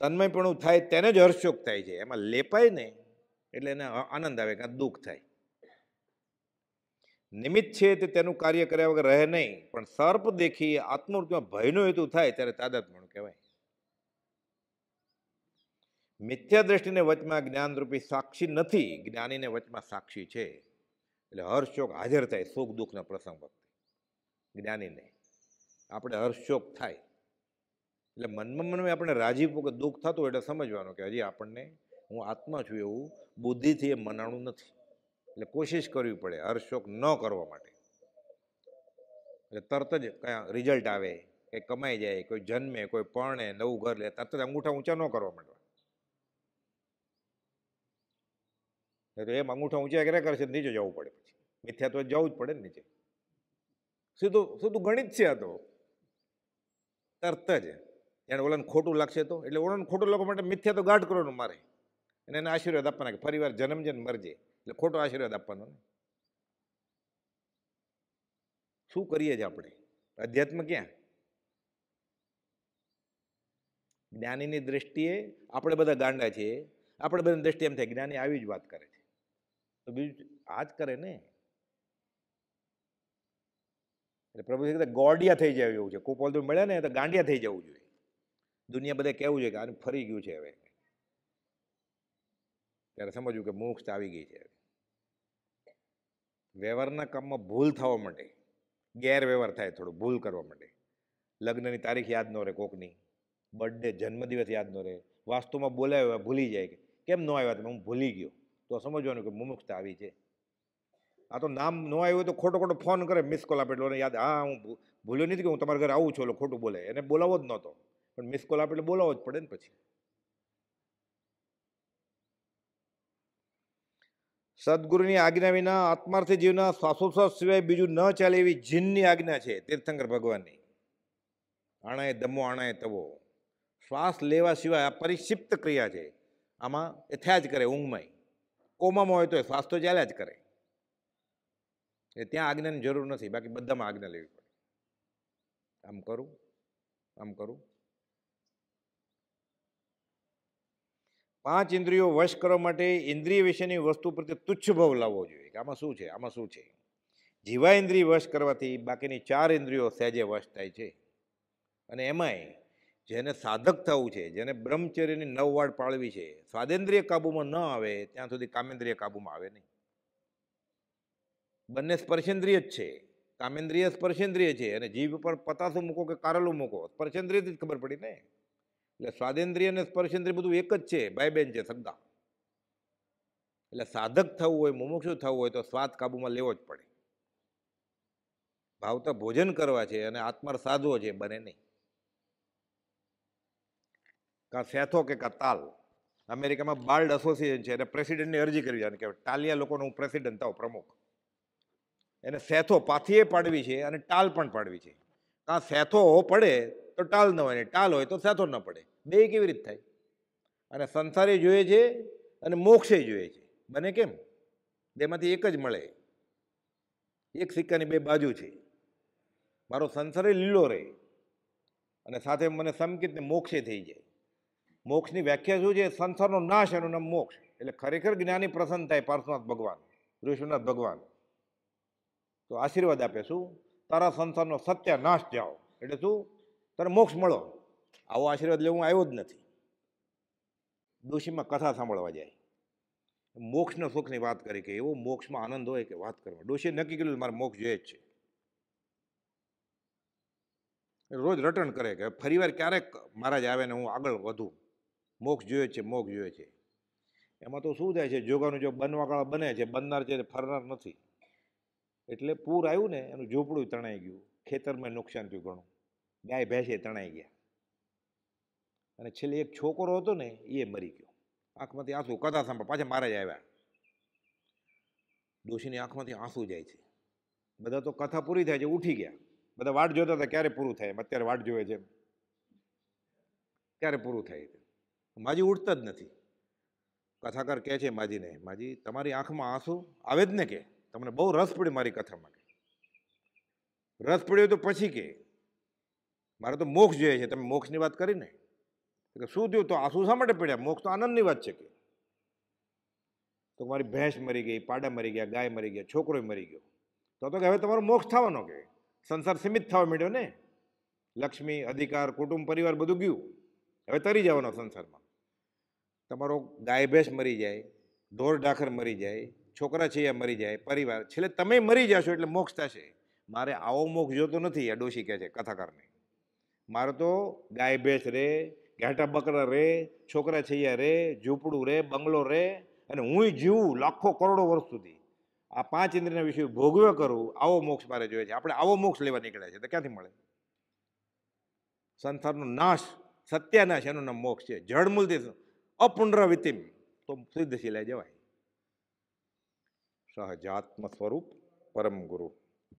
S1: તન્મયપણું થાય તેને જ હર્ષોક થાય છે એમાં લેપાય નહીં એટલે એને આનંદ આવે કાં દુઃખ થાય નિમિત્ત છે તે તેનું કાર્ય કર્યા વગર રહે નહીં પણ સર્પ દેખી આત્મવૃત્તિમાં ભયનો હેતુ થાય ત્યારે તાદાત્મણ કહેવાય મિથ્યા દ્રષ્ટિને વચમાં જ્ઞાનરૂપી સાક્ષી નથી જ્ઞાનીને વચમાં સાક્ષી છે એટલે હર્ષોક હાજર થાય સુખ દુઃખના પ્રસંગ વખતે જ્ઞાનીને આપણે હર્ષોક થાય એટલે મનમાં મનમાં આપણે રાજીપૂર્વક દુઃખ થતું એટલે સમજવાનું કે હજી આપણને હું આત્મા છું એવું બુદ્ધિથી એ મનાણું નથી એટલે કોશિશ કરવી પડે હર્ષોક ન કરવા માટે એટલે તરત જ કયા રિઝલ્ટ આવે કે કમાઈ જાય કોઈ જન્મે કોઈ પરણે નવું ઘર લે તરત જ અંગૂઠા ઊંચા ન કરવા માંડવા તો એમ અંગૂઠા ઊંચા ક્યારે કરશે નીચે જવું પડે પછી મિથ્યા તો જવું જ પડે ને નીચે સીધું સીધું ગણિત છે આ તો તરત જ એને ઓલાને ખોટું લાગશે તો એટલે ઓલાને ખોટું લાગવા માટે મિથ્યા તો ગાઢ કરવાનું મારે અને એને આશીર્વાદ આપવાના કે ફરીવાર જન્મજન મરજે એટલે ખોટો આશીર્વાદ આપવાનો ને શું કરીએ છીએ આપણે અધ્યાત્મ ક્યાં જ્ઞાનીની દ્રષ્ટિએ આપણે બધા ગાંડા છીએ આપણે બધાની દ્રષ્ટિએ એમ થાય જ્ઞાની આવી જ વાત કરે છે તો બીજું આ જ કરે ને એટલે પ્રભુ ગોડિયા થઈ જાય એવું છે કોપોલ તો મળે ને તો ગાંડિયા થઈ જવું જોઈએ દુનિયા બધા કહેવું છે કે આને ફરી ગયું છે હવે ત્યારે સમજવું કે મોક્ષ આવી ગઈ છે વ્યવહારના કામમાં ભૂલ થવા માટે ગેરવ્યવહાર થાય થોડું ભૂલ કરવા માટે લગ્નની તારીખ યાદ ન રહે કોકની બર્થડે જન્મદિવસ યાદ ન રહે વાસ્તુમાં બોલાવ્યા ભૂલી જાય કે કેમ ન આવ્યા તમે હું ભૂલી ગયો તો સમજવાનું કે મુમુક્ષતા આવી છે આ તો નામ ન આવ્યું તો ખોટો ખોટો ફોન કરે મિસ કોલ આપે એટલે યાદ હા હું ભૂલ્યો નથી કે હું તમારા ઘરે આવું છું એટલે ખોટું બોલે એને બોલાવો જ નહોતો પણ મિસ કોલ આપે એટલે બોલાવો જ પડે ને પછી સદગુરુની આજ્ઞા વિના આત્માર્થી જીવના શ્વાસોશ્વાસ સિવાય બીજું ન ચાલે એવી જીનની આજ્ઞા છે તીર્થંકર ભગવાનની આણાએ દમો આણાએ તવો શ્વાસ લેવા સિવાય આ પરિક્ષિપ્ત ક્રિયા છે આમાં એ થયા જ કરે ઊંઘમાં કોમામાં હોય તો એ શ્વાસ તો ચાલ્યા જ કરે એ ત્યાં આજ્ઞાની જરૂર નથી બાકી બધામાં આજ્ઞા લેવી પડે આમ કરું આમ કરું પાંચ ઇન્દ્રિયો વશ કરવા માટે ઇન્દ્રિય વિશેની વસ્તુ પ્રત્યે તુચ્છ ભાવ લાવવો જોઈએ કે આમાં શું છે આમાં શું છે જીવા ઇન્દ્રિય વશ કરવાથી બાકીની ચાર ઇન્દ્રિયો સહેજે વશ થાય છે અને એમાંય જેને સાધક થવું છે જેને બ્રહ્મચર્યની નવવાડ પાળવી છે સ્વાદેન્દ્રિય કાબૂમાં ન આવે ત્યાં સુધી કામેન્દ્રિય કાબૂમાં આવે નહીં બંને સ્પર્શેન્દ્રિય જ છે કામેન્દ્રિય સ્પર્શેન્દ્રિય છે અને જીભ પર પતાસું મૂકો કે કારેલું મૂકો સ્પર્શેન્દ્રિયથી જ ખબર પડી ને એટલે સ્વાદેન્દ્રિય અને સ્પર્શેન્દ્રિય બધું એક જ છે ભાઈ બેન છે સગા એટલે સાધક થવું હોય મુમુક્ષુ થવું હોય તો સ્વાદ કાબૂમાં લેવો જ પડે ભાવતા ભોજન કરવા છે અને આત્માર સાધવો છે બને નહીં કાં સેથો કે કાં તાલ અમેરિકામાં બાર્ડ એસોસિએશન છે એને પ્રેસિડેન્ટની અરજી કરી જાણે કે ટાલિયા લોકોનો હું પ્રેસિડેન્ટ થાવ પ્રમુખ એને સેથો પાથીએ પાડવી છે અને ટાલ પણ પાડવી છે કાં સેથો પડે તો ટાલ ન હોય ને ટાલ હોય તો સેથો ન પડે બે કેવી રીત થાય અને સંસારે જોઈએ છે અને મોક્ષે જોઈએ છે બને કેમ બેમાંથી એક જ મળે એક સિક્કાની બે બાજુ છે મારો સંસારે લીલો રહે અને સાથે મને સમકિત મોક્ષે થઈ જાય મોક્ષની વ્યાખ્યા શું છે સંસારનો નાશ એનું નામ મોક્ષ એટલે ખરેખર જ્ઞાની પ્રસન્ન થાય પાર્શ્વનાથ ભગવાન ઋષિનાથ ભગવાન તો આશીર્વાદ આપે શું તારા સંસારનો સત્ય નાશ જાઓ એટલે શું તને મોક્ષ મળો આવો આશીર્વાદ લેવું આવ્યો જ નથી ડોશીમાં કથા સાંભળવા જાય મોક્ષના સુખની વાત કરી કે એવો મોક્ષમાં આનંદ હોય કે વાત કરવા ડોશીએ નક્કી કર્યું મારે મોક્ષ જોઈએ જ છે રોજ રટણ કરે કે ફરીવાર ક્યારેક મહારાજ આવે ને હું આગળ વધું મોક્ષ જોઈએ છે મોક્ષ જોઈએ છે એમાં તો શું થાય છે જોગાનું જો બનવાવાળા બને છે બનનાર છે ફરનાર નથી એટલે પૂર આવ્યું ને એનું ઝૂંપડું તણાઈ ગયું ખેતરમાં નુકસાન થયું ઘણું ગાય ભેંસે તણાઈ ગયા અને છેલ્લે એક છોકરો હતો ને એ મરી ગયો આંખમાંથી આંસુ કથા સાંભળ પાછા મારા જ આવ્યા ડોશીની આંખમાંથી આંસુ જાય છે બધા તો કથા પૂરી થાય છે ઉઠી ગયા બધા વાટ જોતા હતા ક્યારે પૂરું થાય અત્યારે વાટ જોવે છે ક્યારે પૂરું થાય માજી ઉઠતા જ નથી કથાકાર કહે છે માજીને માજી તમારી આંખમાં આંસુ આવે જ ને કે તમને બહુ રસ પડ્યો મારી કથામાં કે રસ પડ્યો તો પછી કે મારે તો મોક્ષ જોઈએ છે તમે મોક્ષની વાત કરી ને કે શું થયું તો આ શું શા માટે પડ્યા મોક્ષ તો આનંદની વાત છે કે તો મારી ભેંસ મરી ગઈ પાડા મરી ગયા ગાય મરી ગયા છોકરો મરી ગયો તો તો કે હવે તમારો મોક્ષ થવાનો કે સંસાર સીમિત થવા માંડ્યો ને લક્ષ્મી અધિકાર કુટુંબ પરિવાર બધું ગયું હવે તરી જવાનો સંસારમાં તમારો ગાય ભેંસ મરી જાય ઢોર ઢાખર મરી જાય છોકરા છે મરી જાય પરિવાર છેલ્લે તમે મરી જશો એટલે મોક્ષ થશે મારે આવો મોક્ષ જોતો નથી આ ડોશી કહે છે કથાકારને મારે તો ગાય ભેંસ રે ઘાટા બકરા રે છોકરા છૈયા રે ઝૂંપડું રે બંગલો રે અને હું જીવું લાખો કરોડો વર્ષ સુધી આ પાંચ ઇન્દ્રિયના વિષય ભોગવ્યો કરું આવો મોક્ષ મારે જોઈએ છે આપણે આવો મોક્ષ લેવા નીકળ્યા છે તો ક્યાંથી મળે સંસારનો નાશ સત્યાનાશ એનું નામ મોક્ષ છે જળમૂલથી અપુનરાવિતિમ તો સિદ્ધ શિલાય જવાય સહજાત્મ સ્વરૂપ પરમ ગુરુ